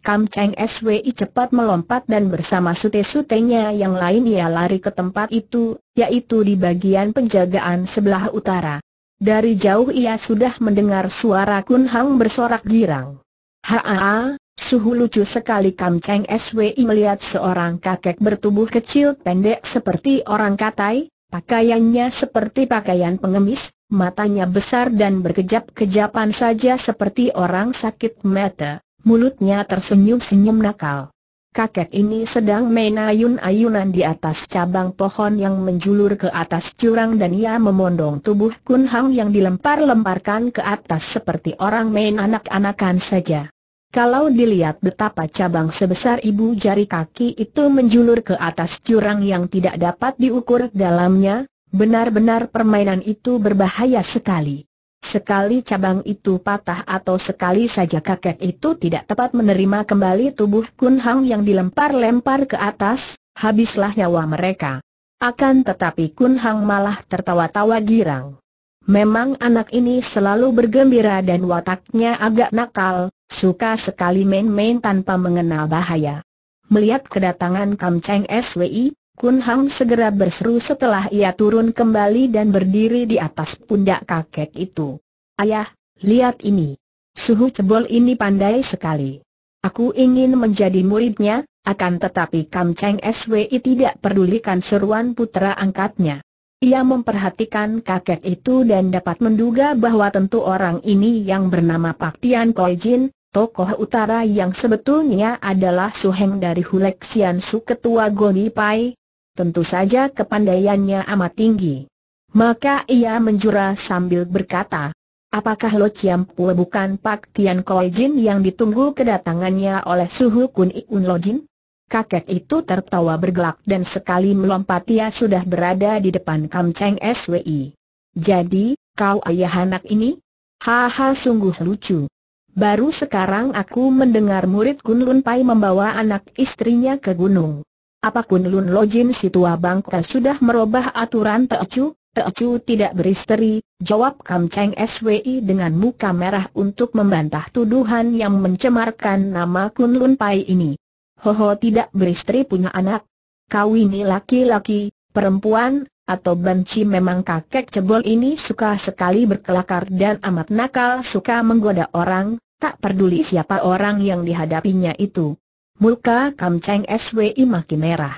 Kam Cheng SWI cepat melompat dan bersama sute-sutenya yang lain ia lari ke tempat itu, yaitu di bagian penjagaan sebelah utara. Dari jauh ia sudah mendengar suara Kun Hang bersorak girang. Haa, suhu lucu sekali Kam Cheng SWI melihat seorang kakek bertubuh kecil pendek seperti orang katai, pakaiannya seperti pakaian pengemis, matanya besar dan berkejap-kejapan saja seperti orang sakit mata, mulutnya tersenyum-senyum nakal kakek ini sedang main ayun-ayunan di atas cabang pohon yang menjulur ke atas curang dan ia memondong tubuh Kun Hang yang dilempar-lemparkan ke atas seperti orang main anak-anakan saja. Kalau dilihat betapa cabang sebesar ibu jari kaki itu menjulur ke atas curang yang tidak dapat diukur dalamnya, benar-benar permainan itu berbahaya sekali. Sekali cabang itu patah atau sekali saja kakek itu tidak tepat menerima kembali tubuh Kun Hang yang dilempar-lempar ke atas, habislah nyawa mereka. Akan tetapi Kun Hang malah tertawa-tawa girang. Memang anak ini selalu bergembira dan wataknya agak nakal, suka sekali main-main tanpa mengenal bahaya. Melihat kedatangan Kam Cheng SWI, Kun Hang segera berseru setelah ia turun kembali dan berdiri di atas pundak kakek itu. Ayah, lihat ini. Suhu cebol ini pandai sekali. Aku ingin menjadi muridnya, akan tetapi Kam Cheng SWI tidak pedulikan seruan putra angkatnya. Ia memperhatikan kakek itu dan dapat menduga bahwa tentu orang ini yang bernama Pak Tian Koi Jin, tokoh utara yang sebetulnya adalah suheng dari Hulexian Su Ketua Goni Pai, tentu saja kepandaiannya amat tinggi. Maka ia menjura sambil berkata, Apakah Lo Chiam Pue bukan Pak Tian Koi Jin yang ditunggu kedatangannya oleh Suhu Kun Iun Lo Jin? Kakek itu tertawa bergelak dan sekali melompat ia sudah berada di depan Kam Cheng SWI. Jadi, kau ayah anak ini? Haha sungguh lucu. Baru sekarang aku mendengar murid Kun Lun Pai membawa anak istrinya ke gunung. Apapun Lun Lojin si tua bangka sudah merubah aturan Teocu, Teocu tidak beristeri, jawab Kam Cheng SWI dengan muka merah untuk membantah tuduhan yang mencemarkan nama Kun Lun Pai ini. Hoho tidak beristeri punya anak. Kau ini laki-laki, perempuan, atau banci memang kakek cebol ini suka sekali berkelakar dan amat nakal suka menggoda orang, tak peduli siapa orang yang dihadapinya itu. Muka Kam Cheng SWI makin merah.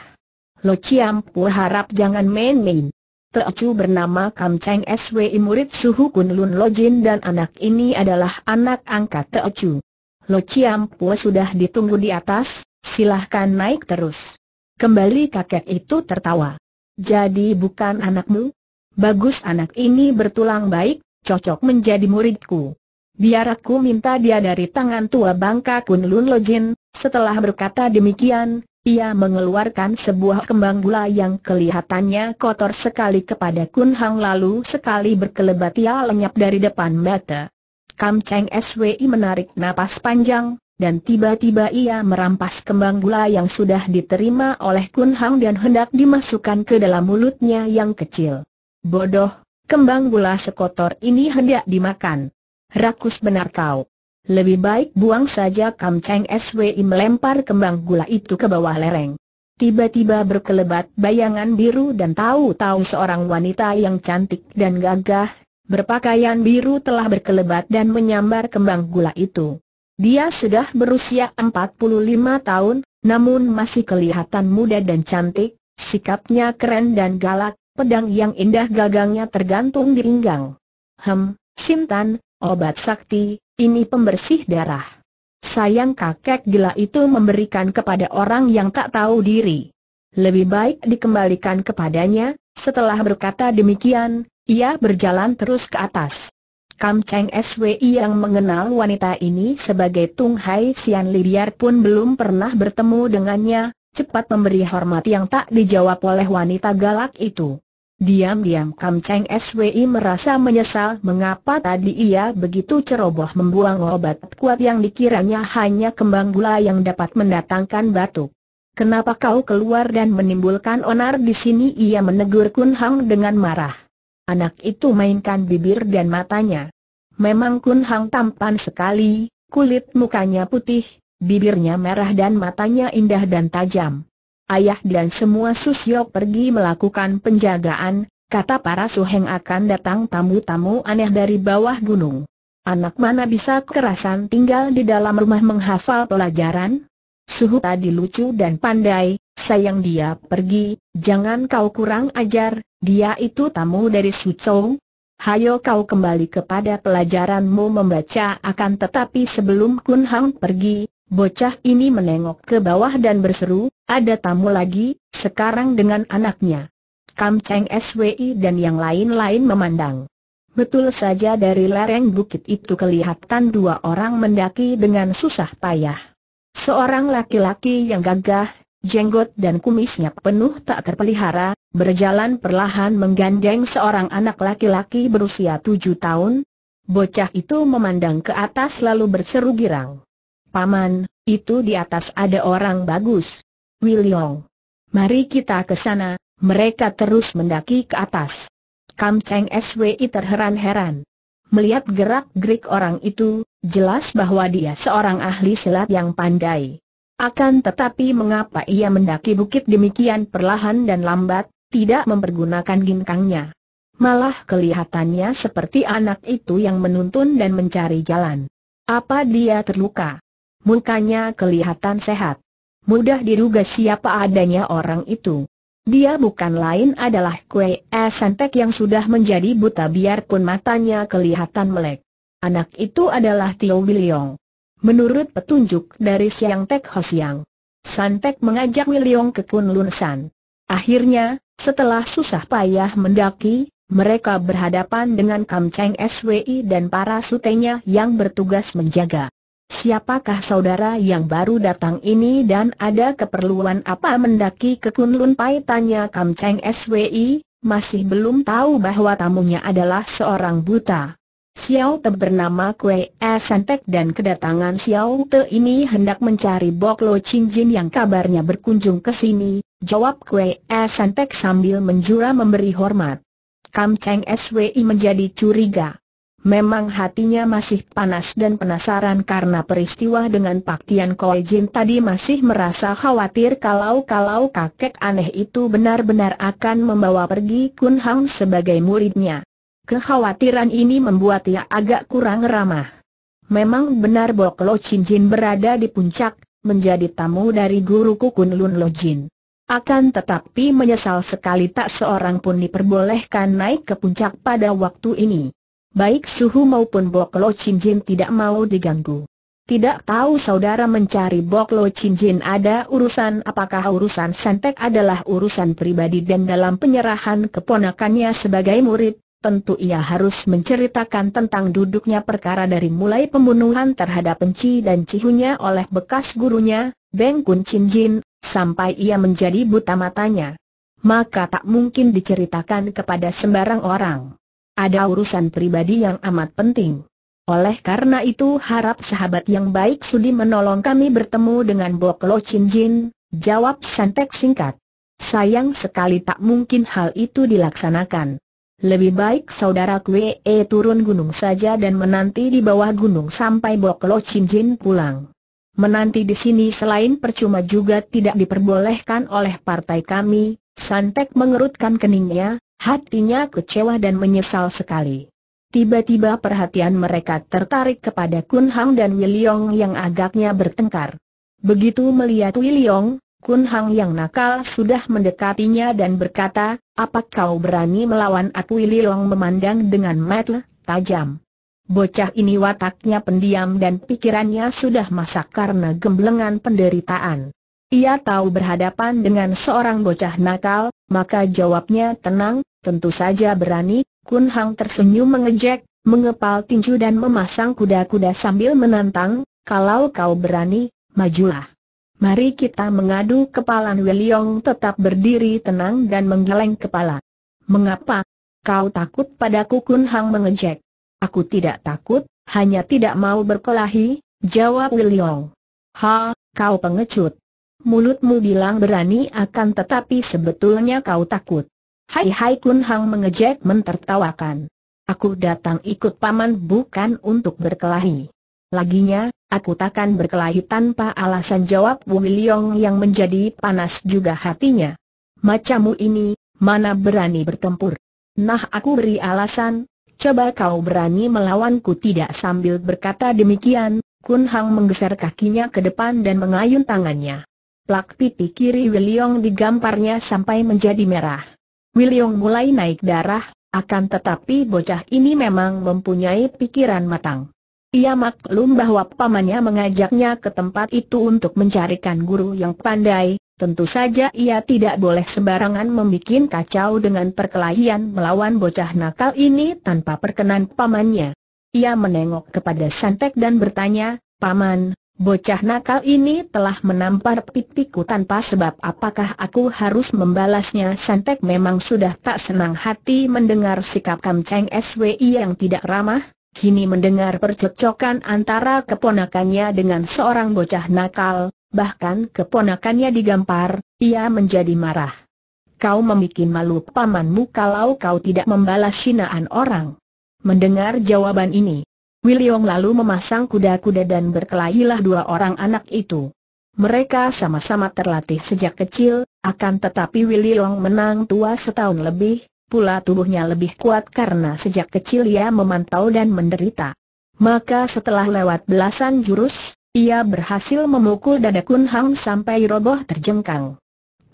Lo Chiam Pu harap jangan main-main. Teocu bernama Kam Cheng SWI murid suhu Kun Lun Lojin dan anak ini adalah anak angkat Teocu. Lo Chiam Pu sudah ditunggu di atas, silahkan naik terus. Kembali kakek itu tertawa. Jadi bukan anakmu? Bagus anak ini bertulang baik, cocok menjadi muridku. Biar aku minta dia dari tangan tua bangka Kun Lun Lojin, setelah berkata demikian, ia mengeluarkan sebuah kembang gula yang kelihatannya kotor sekali kepada Kun Hang lalu sekali berkelebat ia lenyap dari depan mata. Kam Cheng Swi menarik napas panjang, dan tiba-tiba ia merampas kembang gula yang sudah diterima oleh Kun Hang dan hendak dimasukkan ke dalam mulutnya yang kecil. Bodoh, kembang gula sekotor ini hendak dimakan. Rakus benar kau. Lebih baik buang saja Kam Cheng SWI melempar kembang gula itu ke bawah lereng. Tiba-tiba berkelebat bayangan biru dan tahu-tahu seorang wanita yang cantik dan gagah, berpakaian biru telah berkelebat dan menyambar kembang gula itu. Dia sudah berusia 45 tahun, namun masih kelihatan muda dan cantik, sikapnya keren dan galak, pedang yang indah gagangnya tergantung di pinggang. Hem, Sintan, obat sakti, ini pembersih darah. Sayang kakek gila itu memberikan kepada orang yang tak tahu diri. Lebih baik dikembalikan kepadanya, setelah berkata demikian, ia berjalan terus ke atas. Kam Cheng SWI yang mengenal wanita ini sebagai Tung Hai Sian Li pun belum pernah bertemu dengannya, cepat memberi hormat yang tak dijawab oleh wanita galak itu. Diam-diam Kam Cheng SWI merasa menyesal mengapa tadi ia begitu ceroboh membuang obat kuat yang dikiranya hanya kembang gula yang dapat mendatangkan batuk. Kenapa kau keluar dan menimbulkan onar di sini? Ia menegur Kun Hang dengan marah. Anak itu mainkan bibir dan matanya. Memang Kun Hang tampan sekali, kulit mukanya putih, bibirnya merah dan matanya indah dan tajam ayah dan semua susyok pergi melakukan penjagaan, kata para suheng akan datang tamu-tamu aneh dari bawah gunung. Anak mana bisa kerasan tinggal di dalam rumah menghafal pelajaran? Suhu tadi lucu dan pandai, sayang dia pergi, jangan kau kurang ajar, dia itu tamu dari Suzhou. Hayo kau kembali kepada pelajaranmu membaca akan tetapi sebelum Kun Hang pergi, Bocah ini menengok ke bawah dan berseru, ada tamu lagi, sekarang dengan anaknya. Kam Cheng SWI dan yang lain-lain memandang. Betul saja dari lereng bukit itu kelihatan dua orang mendaki dengan susah payah. Seorang laki-laki yang gagah, jenggot dan kumisnya penuh tak terpelihara, berjalan perlahan menggandeng seorang anak laki-laki berusia tujuh tahun. Bocah itu memandang ke atas lalu berseru girang. Paman, itu di atas ada orang bagus. Wiliong. Mari kita ke sana, mereka terus mendaki ke atas. Kam Cheng SWI terheran-heran. Melihat gerak-gerik orang itu, jelas bahwa dia seorang ahli silat yang pandai. Akan tetapi mengapa ia mendaki bukit demikian perlahan dan lambat, tidak mempergunakan ginkangnya. Malah kelihatannya seperti anak itu yang menuntun dan mencari jalan. Apa dia terluka? mukanya kelihatan sehat. Mudah diduga siapa adanya orang itu. Dia bukan lain adalah Kue e. Santek yang sudah menjadi buta biarpun matanya kelihatan melek. Anak itu adalah Tio Wiliong. Menurut petunjuk dari Siang Tek Ho Siang, Santek mengajak Wiliong ke Kunlun San. Akhirnya, setelah susah payah mendaki, mereka berhadapan dengan Kam Cheng SWI dan para sutenya yang bertugas menjaga. Siapakah saudara yang baru datang ini dan ada keperluan apa mendaki ke Kunlun Pai? Tanya Kam Cheng SWI, masih belum tahu bahwa tamunya adalah seorang buta. Xiao Te bernama Kue Santek dan kedatangan Xiao Te ini hendak mencari Bok Lo Chin Jin yang kabarnya berkunjung ke sini, jawab Kue Santek sambil menjura memberi hormat. Kam Cheng SWI menjadi curiga. Memang hatinya masih panas dan penasaran karena peristiwa dengan Pak Tian Koi Jin tadi masih merasa khawatir kalau-kalau kakek aneh itu benar-benar akan membawa pergi Kun Hang sebagai muridnya. Kekhawatiran ini membuat ia agak kurang ramah. Memang benar Bok Lo Chin Jin berada di puncak, menjadi tamu dari guruku Kun Lun Lo Jin. Akan tetapi menyesal sekali tak seorang pun diperbolehkan naik ke puncak pada waktu ini baik Suhu maupun Boklo Cinjin tidak mau diganggu. Tidak tahu saudara mencari Boklo Cinjin ada urusan apakah urusan Santek adalah urusan pribadi dan dalam penyerahan keponakannya sebagai murid, tentu ia harus menceritakan tentang duduknya perkara dari mulai pembunuhan terhadap Penci dan Cihunya oleh bekas gurunya, Bengkun Kun Cinjin, sampai ia menjadi buta matanya. Maka tak mungkin diceritakan kepada sembarang orang. Ada urusan pribadi yang amat penting. Oleh karena itu harap sahabat yang baik sudi menolong kami bertemu dengan Bok Lo Chin Jin, jawab Santek singkat. Sayang sekali tak mungkin hal itu dilaksanakan. Lebih baik saudara Kwe e turun gunung saja dan menanti di bawah gunung sampai Bok Lo Chin Jin pulang. Menanti di sini selain percuma juga tidak diperbolehkan oleh partai kami, Santek mengerutkan keningnya, Hatinya kecewa dan menyesal sekali. Tiba-tiba perhatian mereka tertarik kepada Kun Hang dan Wiliong yang agaknya bertengkar. Begitu melihat Wiliong, Kun Hang yang nakal sudah mendekatinya dan berkata, apa kau berani melawan aku Wiliong memandang dengan mata tajam. Bocah ini wataknya pendiam dan pikirannya sudah masak karena gemblengan penderitaan. Ia tahu berhadapan dengan seorang bocah nakal, maka jawabnya tenang, Tentu saja berani, Kun Hang tersenyum mengejek, mengepal tinju dan memasang kuda-kuda sambil menantang, kalau kau berani, majulah. Mari kita mengadu kepalan Weliong tetap berdiri tenang dan menggeleng kepala. Mengapa? Kau takut padaku Kun Hang mengejek. Aku tidak takut, hanya tidak mau berkelahi, jawab Wiliong. Ha, kau pengecut. Mulutmu bilang berani akan tetapi sebetulnya kau takut. Hai Hai Kun Hang mengejek mentertawakan. Aku datang ikut paman bukan untuk berkelahi. Laginya, aku takkan berkelahi tanpa alasan jawab Wu Liyong yang menjadi panas juga hatinya. Macammu ini, mana berani bertempur. Nah aku beri alasan, coba kau berani melawanku tidak sambil berkata demikian, Kun Hang menggeser kakinya ke depan dan mengayun tangannya. Plak pipi kiri Wiliong digamparnya sampai menjadi merah. Wiliong mulai naik darah, akan tetapi bocah ini memang mempunyai pikiran matang. Ia maklum bahwa pamannya mengajaknya ke tempat itu untuk mencarikan guru yang pandai, tentu saja ia tidak boleh sembarangan membuat kacau dengan perkelahian melawan bocah nakal ini tanpa perkenan pamannya. Ia menengok kepada Santek dan bertanya, Paman, Bocah nakal ini telah menampar pipiku tanpa sebab apakah aku harus membalasnya Santek memang sudah tak senang hati mendengar sikap Kam Cheng SWI yang tidak ramah Kini mendengar percekcokan antara keponakannya dengan seorang bocah nakal Bahkan keponakannya digampar, ia menjadi marah Kau membuat malu pamanmu kalau kau tidak membalas hinaan orang Mendengar jawaban ini Wiliong lalu memasang kuda-kuda dan berkelahilah dua orang anak itu. Mereka sama-sama terlatih sejak kecil, akan tetapi Wiliong menang tua setahun lebih, pula tubuhnya lebih kuat karena sejak kecil ia memantau dan menderita. Maka setelah lewat belasan jurus, ia berhasil memukul dada Kun Hang sampai roboh terjengkang.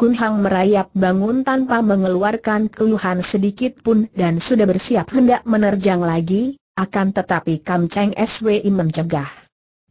Kun Hang merayap bangun tanpa mengeluarkan keluhan sedikit pun dan sudah bersiap hendak menerjang lagi, akan tetapi Kam Cheng SWI mencegah.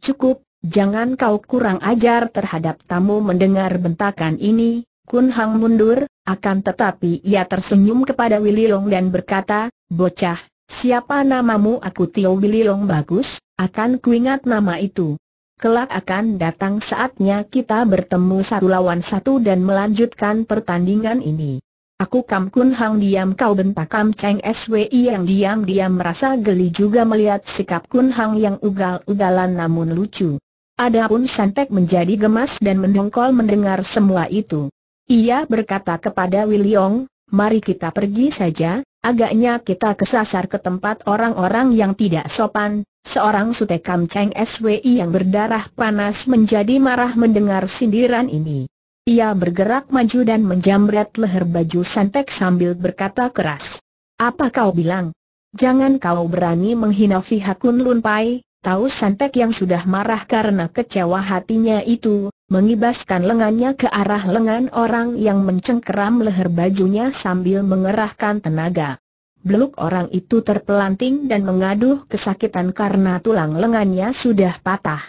Cukup, jangan kau kurang ajar terhadap tamu mendengar bentakan ini, Kun Hang mundur, akan tetapi ia tersenyum kepada Wililong dan berkata, Bocah, siapa namamu aku Tio Wililong bagus, akan kuingat nama itu. Kelak akan datang saatnya kita bertemu satu lawan satu dan melanjutkan pertandingan ini. Aku Kam Kun Hang diam kau bentak Kam Cheng SWI yang diam-diam merasa geli juga melihat sikap Kun Hang yang ugal-ugalan namun lucu. Adapun Santek menjadi gemas dan mendongkol mendengar semua itu. Ia berkata kepada Wiliong, mari kita pergi saja, agaknya kita kesasar ke tempat orang-orang yang tidak sopan. Seorang sutekam Kam Cheng SWI yang berdarah panas menjadi marah mendengar sindiran ini. Ia bergerak maju dan menjamret leher baju Santek sambil berkata keras. Apa kau bilang? Jangan kau berani menghina pihak Kun Lun Pai, tahu Santek yang sudah marah karena kecewa hatinya itu, mengibaskan lengannya ke arah lengan orang yang mencengkeram leher bajunya sambil mengerahkan tenaga. Beluk orang itu terpelanting dan mengaduh kesakitan karena tulang lengannya sudah patah.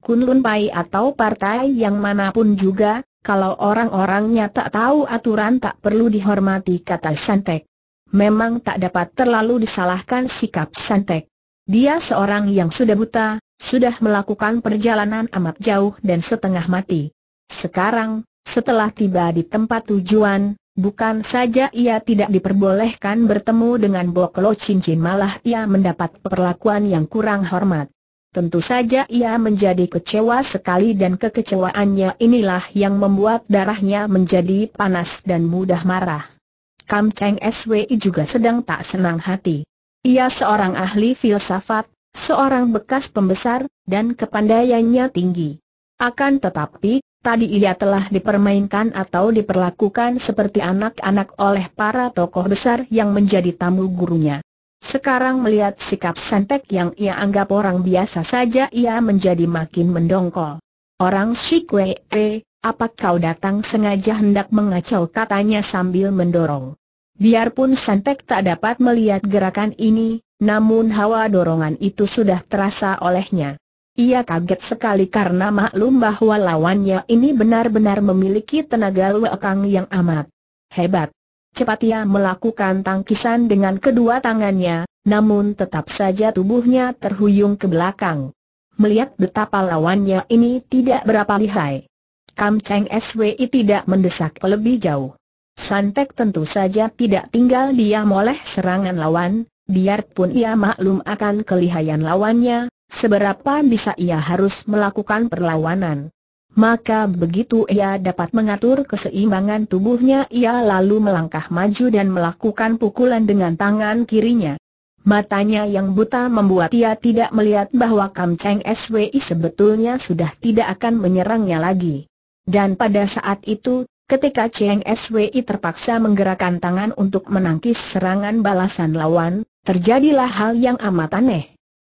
Kunlun Pai atau partai yang manapun juga, kalau orang-orangnya tak tahu aturan tak perlu dihormati kata Santek. Memang tak dapat terlalu disalahkan sikap Santek. Dia seorang yang sudah buta, sudah melakukan perjalanan amat jauh dan setengah mati. Sekarang, setelah tiba di tempat tujuan, Bukan saja ia tidak diperbolehkan bertemu dengan Boklo Cincin malah ia mendapat perlakuan yang kurang hormat. Tentu saja ia menjadi kecewa sekali dan kekecewaannya inilah yang membuat darahnya menjadi panas dan mudah marah. Kam Cheng SWI juga sedang tak senang hati. Ia seorang ahli filsafat, seorang bekas pembesar, dan kepandaiannya tinggi. Akan tetapi, tadi ia telah dipermainkan atau diperlakukan seperti anak-anak oleh para tokoh besar yang menjadi tamu gurunya. Sekarang melihat sikap Santek yang ia anggap orang biasa saja ia menjadi makin mendongkol. Orang Shikwe, eh, apa kau datang sengaja hendak mengacau katanya sambil mendorong. Biarpun Santek tak dapat melihat gerakan ini, namun hawa dorongan itu sudah terasa olehnya. Ia kaget sekali karena maklum bahwa lawannya ini benar-benar memiliki tenaga luakang yang amat hebat. Cepat ia melakukan tangkisan dengan kedua tangannya, namun tetap saja tubuhnya terhuyung ke belakang. Melihat betapa lawannya ini tidak berapa lihai. Kam Cheng SWI tidak mendesak lebih jauh. Santek tentu saja tidak tinggal diam oleh serangan lawan, biarpun ia maklum akan kelihayan lawannya, seberapa bisa ia harus melakukan perlawanan. Maka begitu ia dapat mengatur keseimbangan tubuhnya ia lalu melangkah maju dan melakukan pukulan dengan tangan kirinya. Matanya yang buta membuat ia tidak melihat bahwa Kam Cheng SWI sebetulnya sudah tidak akan menyerangnya lagi. Dan pada saat itu, ketika Cheng SWI terpaksa menggerakkan tangan untuk menangkis serangan balasan lawan, terjadilah hal yang amat aneh.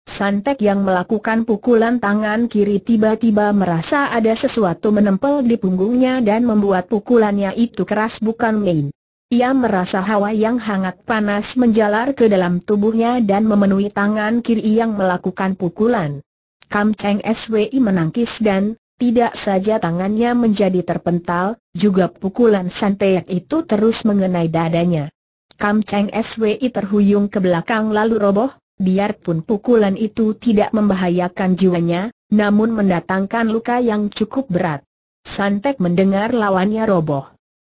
Santek yang melakukan pukulan tangan kiri tiba-tiba merasa ada sesuatu menempel di punggungnya dan membuat pukulannya itu keras bukan main. Ia merasa hawa yang hangat panas menjalar ke dalam tubuhnya dan memenuhi tangan kiri yang melakukan pukulan. Kam Cheng SWI menangkis dan, tidak saja tangannya menjadi terpental, juga pukulan santek itu terus mengenai dadanya. Kam Cheng SWI terhuyung ke belakang lalu roboh, Biarpun pukulan itu tidak membahayakan jiwanya, namun mendatangkan luka yang cukup berat. Santek mendengar lawannya roboh.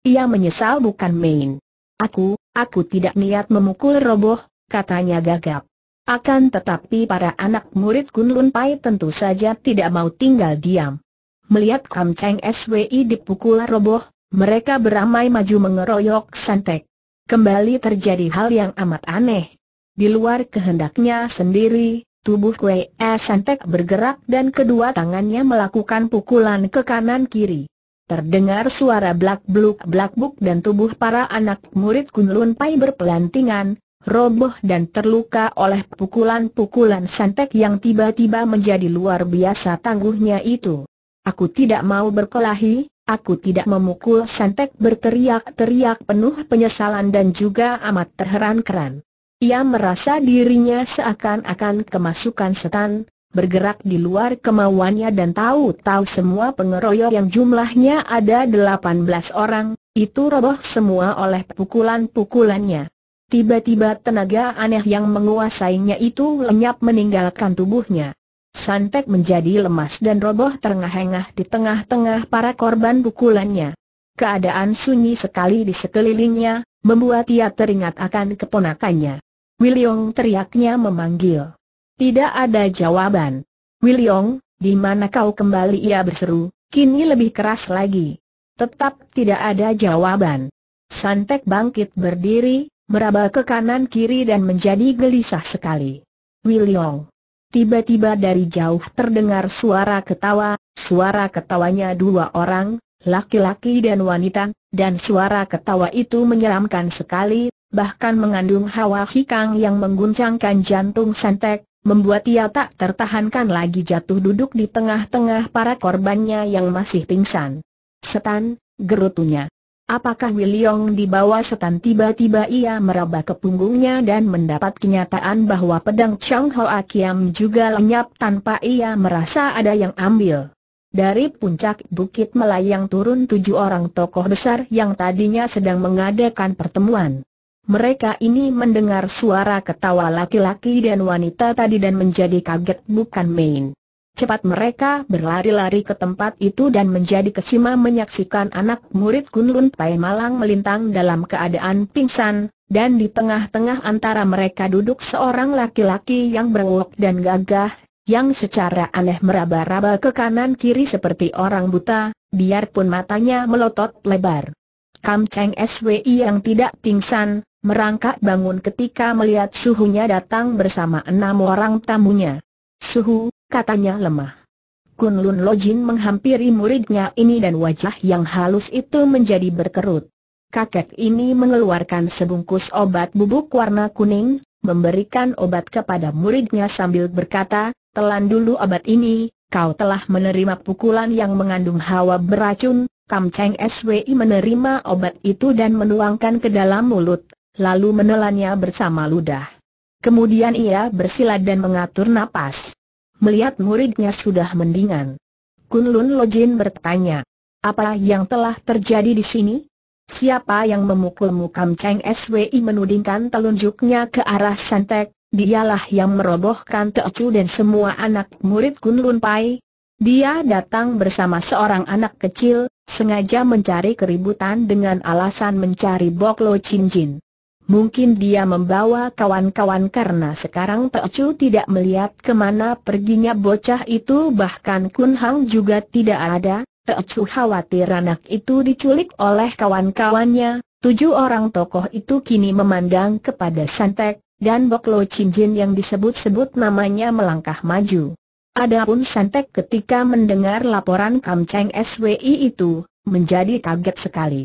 Ia menyesal bukan main. Aku, aku tidak niat memukul roboh, katanya gagap. Akan tetapi para anak murid Kunlun Pai tentu saja tidak mau tinggal diam. Melihat Kam Cheng SWI dipukul roboh, mereka beramai maju mengeroyok Santek. Kembali terjadi hal yang amat aneh. Di luar kehendaknya sendiri, tubuh Kue E Santek bergerak dan kedua tangannya melakukan pukulan ke kanan kiri. Terdengar suara blak bluk blak buk dan tubuh para anak murid Kunlun Pai berpelantingan, roboh dan terluka oleh pukulan-pukulan santek yang tiba-tiba menjadi luar biasa tangguhnya itu. Aku tidak mau berkelahi, aku tidak memukul santek berteriak-teriak penuh penyesalan dan juga amat terheran-keran. Ia merasa dirinya seakan-akan kemasukan setan, bergerak di luar kemauannya dan tahu-tahu semua pengeroyok yang jumlahnya ada 18 orang, itu roboh semua oleh pukulan-pukulannya. Tiba-tiba tenaga aneh yang menguasainya itu lenyap meninggalkan tubuhnya. Santek menjadi lemas dan roboh terengah-engah di tengah-tengah para korban pukulannya. Keadaan sunyi sekali di sekelilingnya, membuat ia teringat akan keponakannya. Wiliong teriaknya memanggil. Tidak ada jawaban. Wiliong, di mana kau kembali ia berseru, kini lebih keras lagi. Tetap tidak ada jawaban. Santek bangkit berdiri, meraba ke kanan kiri dan menjadi gelisah sekali. Wiliong. Tiba-tiba dari jauh terdengar suara ketawa, suara ketawanya dua orang, laki-laki dan wanita, dan suara ketawa itu menyeramkan sekali, bahkan mengandung hawa hikang yang mengguncangkan jantung Santek, membuat ia tak tertahankan lagi jatuh duduk di tengah-tengah para korbannya yang masih pingsan. Setan, gerutunya. Apakah Wiliong dibawa setan tiba-tiba ia meraba ke punggungnya dan mendapat kenyataan bahwa pedang Chong Ho Akiam juga lenyap tanpa ia merasa ada yang ambil. Dari puncak bukit melayang turun tujuh orang tokoh besar yang tadinya sedang mengadakan pertemuan. Mereka ini mendengar suara ketawa laki-laki dan wanita tadi dan menjadi kaget bukan main. Cepat mereka berlari-lari ke tempat itu dan menjadi kesima menyaksikan anak murid Kunlun Pai Malang melintang dalam keadaan pingsan, dan di tengah-tengah antara mereka duduk seorang laki-laki yang berwok dan gagah, yang secara aneh meraba-raba ke kanan kiri seperti orang buta, biarpun matanya melotot lebar. Kam Cheng SWI yang tidak pingsan, merangkak bangun ketika melihat suhunya datang bersama enam orang tamunya. Suhu, katanya lemah. Kun Lun Lojin menghampiri muridnya ini dan wajah yang halus itu menjadi berkerut. Kakek ini mengeluarkan sebungkus obat bubuk warna kuning, memberikan obat kepada muridnya sambil berkata, telan dulu obat ini, kau telah menerima pukulan yang mengandung hawa beracun, Kam Cheng Swi menerima obat itu dan menuangkan ke dalam mulut lalu menelannya bersama ludah. Kemudian ia bersila dan mengatur napas. Melihat muridnya sudah mendingan. Kunlun Lojin bertanya, apa yang telah terjadi di sini? Siapa yang memukulmu Kam Cheng SWI menudingkan telunjuknya ke arah Santek, dialah yang merobohkan Teocu dan semua anak murid Kunlun Pai. Dia datang bersama seorang anak kecil, sengaja mencari keributan dengan alasan mencari Boklo Jin. Mungkin dia membawa kawan-kawan karena sekarang Chu tidak melihat kemana perginya bocah itu bahkan Kun Hang juga tidak ada. Chu khawatir anak itu diculik oleh kawan-kawannya. Tujuh orang tokoh itu kini memandang kepada Santek, dan Boklo Jin yang disebut-sebut namanya melangkah maju. Adapun Santek ketika mendengar laporan Kam Cheng SWI itu, menjadi kaget sekali.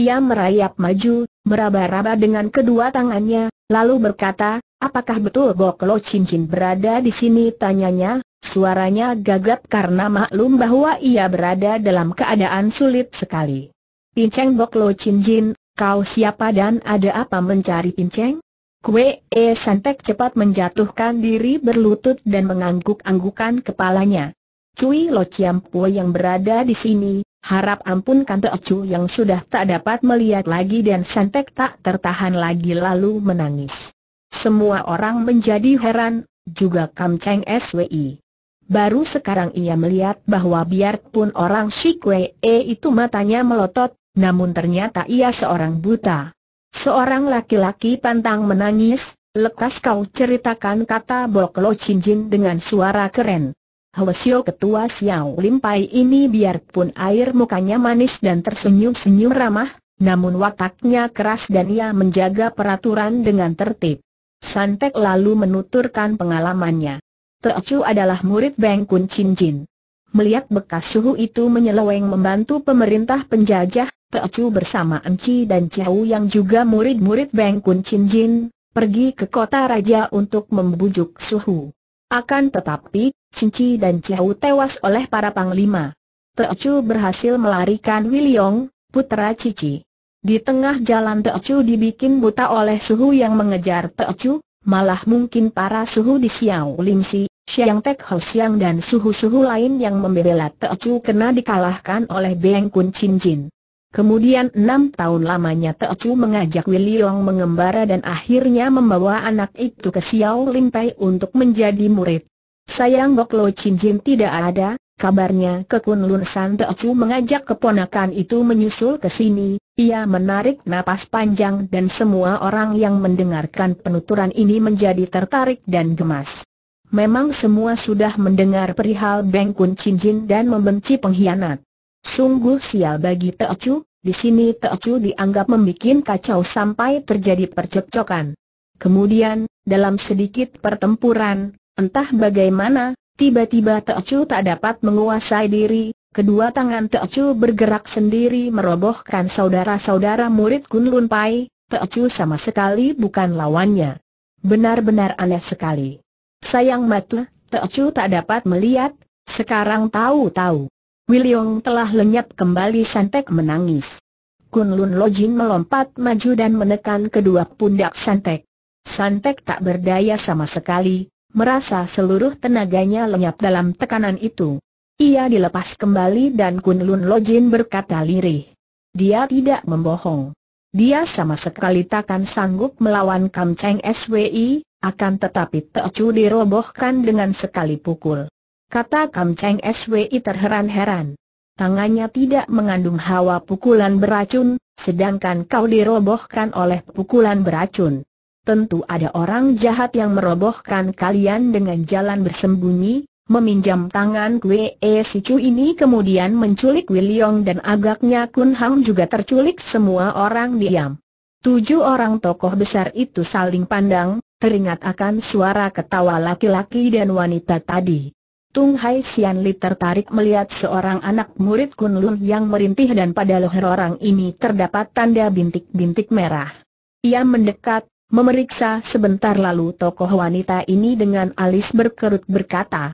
Ia merayap maju, meraba-raba dengan kedua tangannya, lalu berkata, apakah betul boklo Cincin berada di sini tanyanya, suaranya gagap karena maklum bahwa ia berada dalam keadaan sulit sekali. Pinceng boklo Cincin, kau siapa dan ada apa mencari pinceng? Kue E Santek cepat menjatuhkan diri berlutut dan mengangguk-anggukan kepalanya. Cui Lo Chiam Pue yang berada di sini, Harap ampun Kante Ocu yang sudah tak dapat melihat lagi dan Santek tak tertahan lagi lalu menangis. Semua orang menjadi heran, juga Kam Cheng SWI. Baru sekarang ia melihat bahwa biarpun orang Shikwe E itu matanya melotot, namun ternyata ia seorang buta. Seorang laki-laki pantang menangis, lekas kau ceritakan kata Bok Lo Chin Jin dengan suara keren. Hwasio ketua Xiao Limpai ini biarpun air mukanya manis dan tersenyum-senyum ramah, namun wataknya keras dan ia menjaga peraturan dengan tertib. Santek lalu menuturkan pengalamannya. Teocu adalah murid Beng Kun Chin Jin. Melihat bekas suhu itu menyeleweng membantu pemerintah penjajah, Teocu bersama Enci dan Chiao yang juga murid-murid Beng Kun Chin Jin, pergi ke kota raja untuk membujuk suhu. Akan tetapi, Cinci dan Ciao tewas oleh para panglima. Teochu berhasil melarikan Wiliong, putra Cici. Di tengah jalan Teochu dibikin buta oleh suhu yang mengejar Teochu, malah mungkin para suhu di Xiao Limsi, Xiang Tek Ho Xiang dan suhu-suhu lain yang membela Teochu kena dikalahkan oleh Beng Kun Chin Jin. Kemudian enam tahun lamanya Teochu mengajak Wiliong mengembara dan akhirnya membawa anak itu ke Xiao Limpei untuk menjadi murid. Sayang Bok Lo Chin Jin tidak ada, kabarnya ke Lun San Chu mengajak keponakan itu menyusul ke sini, ia menarik napas panjang dan semua orang yang mendengarkan penuturan ini menjadi tertarik dan gemas. Memang semua sudah mendengar perihal Beng Kun Chin Jin dan membenci pengkhianat. Sungguh sial bagi Chu, di sini Chu dianggap membuat kacau sampai terjadi percekcokan. Kemudian, dalam sedikit pertempuran, Entah bagaimana, tiba-tiba Teocu tak dapat menguasai diri, kedua tangan Teocu bergerak sendiri merobohkan saudara-saudara murid Kunlun Pai, Teocu sama sekali bukan lawannya. Benar-benar aneh sekali. Sayang mata, Teocu tak dapat melihat, sekarang tahu-tahu. William telah lenyap kembali Santek menangis. Kunlun Lojin melompat maju dan menekan kedua pundak Santek. Santek tak berdaya sama sekali, merasa seluruh tenaganya lenyap dalam tekanan itu. Ia dilepas kembali dan Kunlun Lojin berkata lirih. Dia tidak membohong. Dia sama sekali takkan sanggup melawan Kam Cheng SWI, akan tetapi Teocu dirobohkan dengan sekali pukul. Kata Kam Cheng SWI terheran-heran. Tangannya tidak mengandung hawa pukulan beracun, sedangkan kau dirobohkan oleh pukulan beracun tentu ada orang jahat yang merobohkan kalian dengan jalan bersembunyi, meminjam tangan Kwe E si Chu ini kemudian menculik Wiliong dan agaknya Kun Hang juga terculik semua orang diam. Tujuh orang tokoh besar itu saling pandang, teringat akan suara ketawa laki-laki dan wanita tadi. Tung Hai Sian Li tertarik melihat seorang anak murid Kun Lun yang merintih dan pada leher orang ini terdapat tanda bintik-bintik merah. Ia mendekat, Memeriksa sebentar lalu tokoh wanita ini dengan alis berkerut berkata,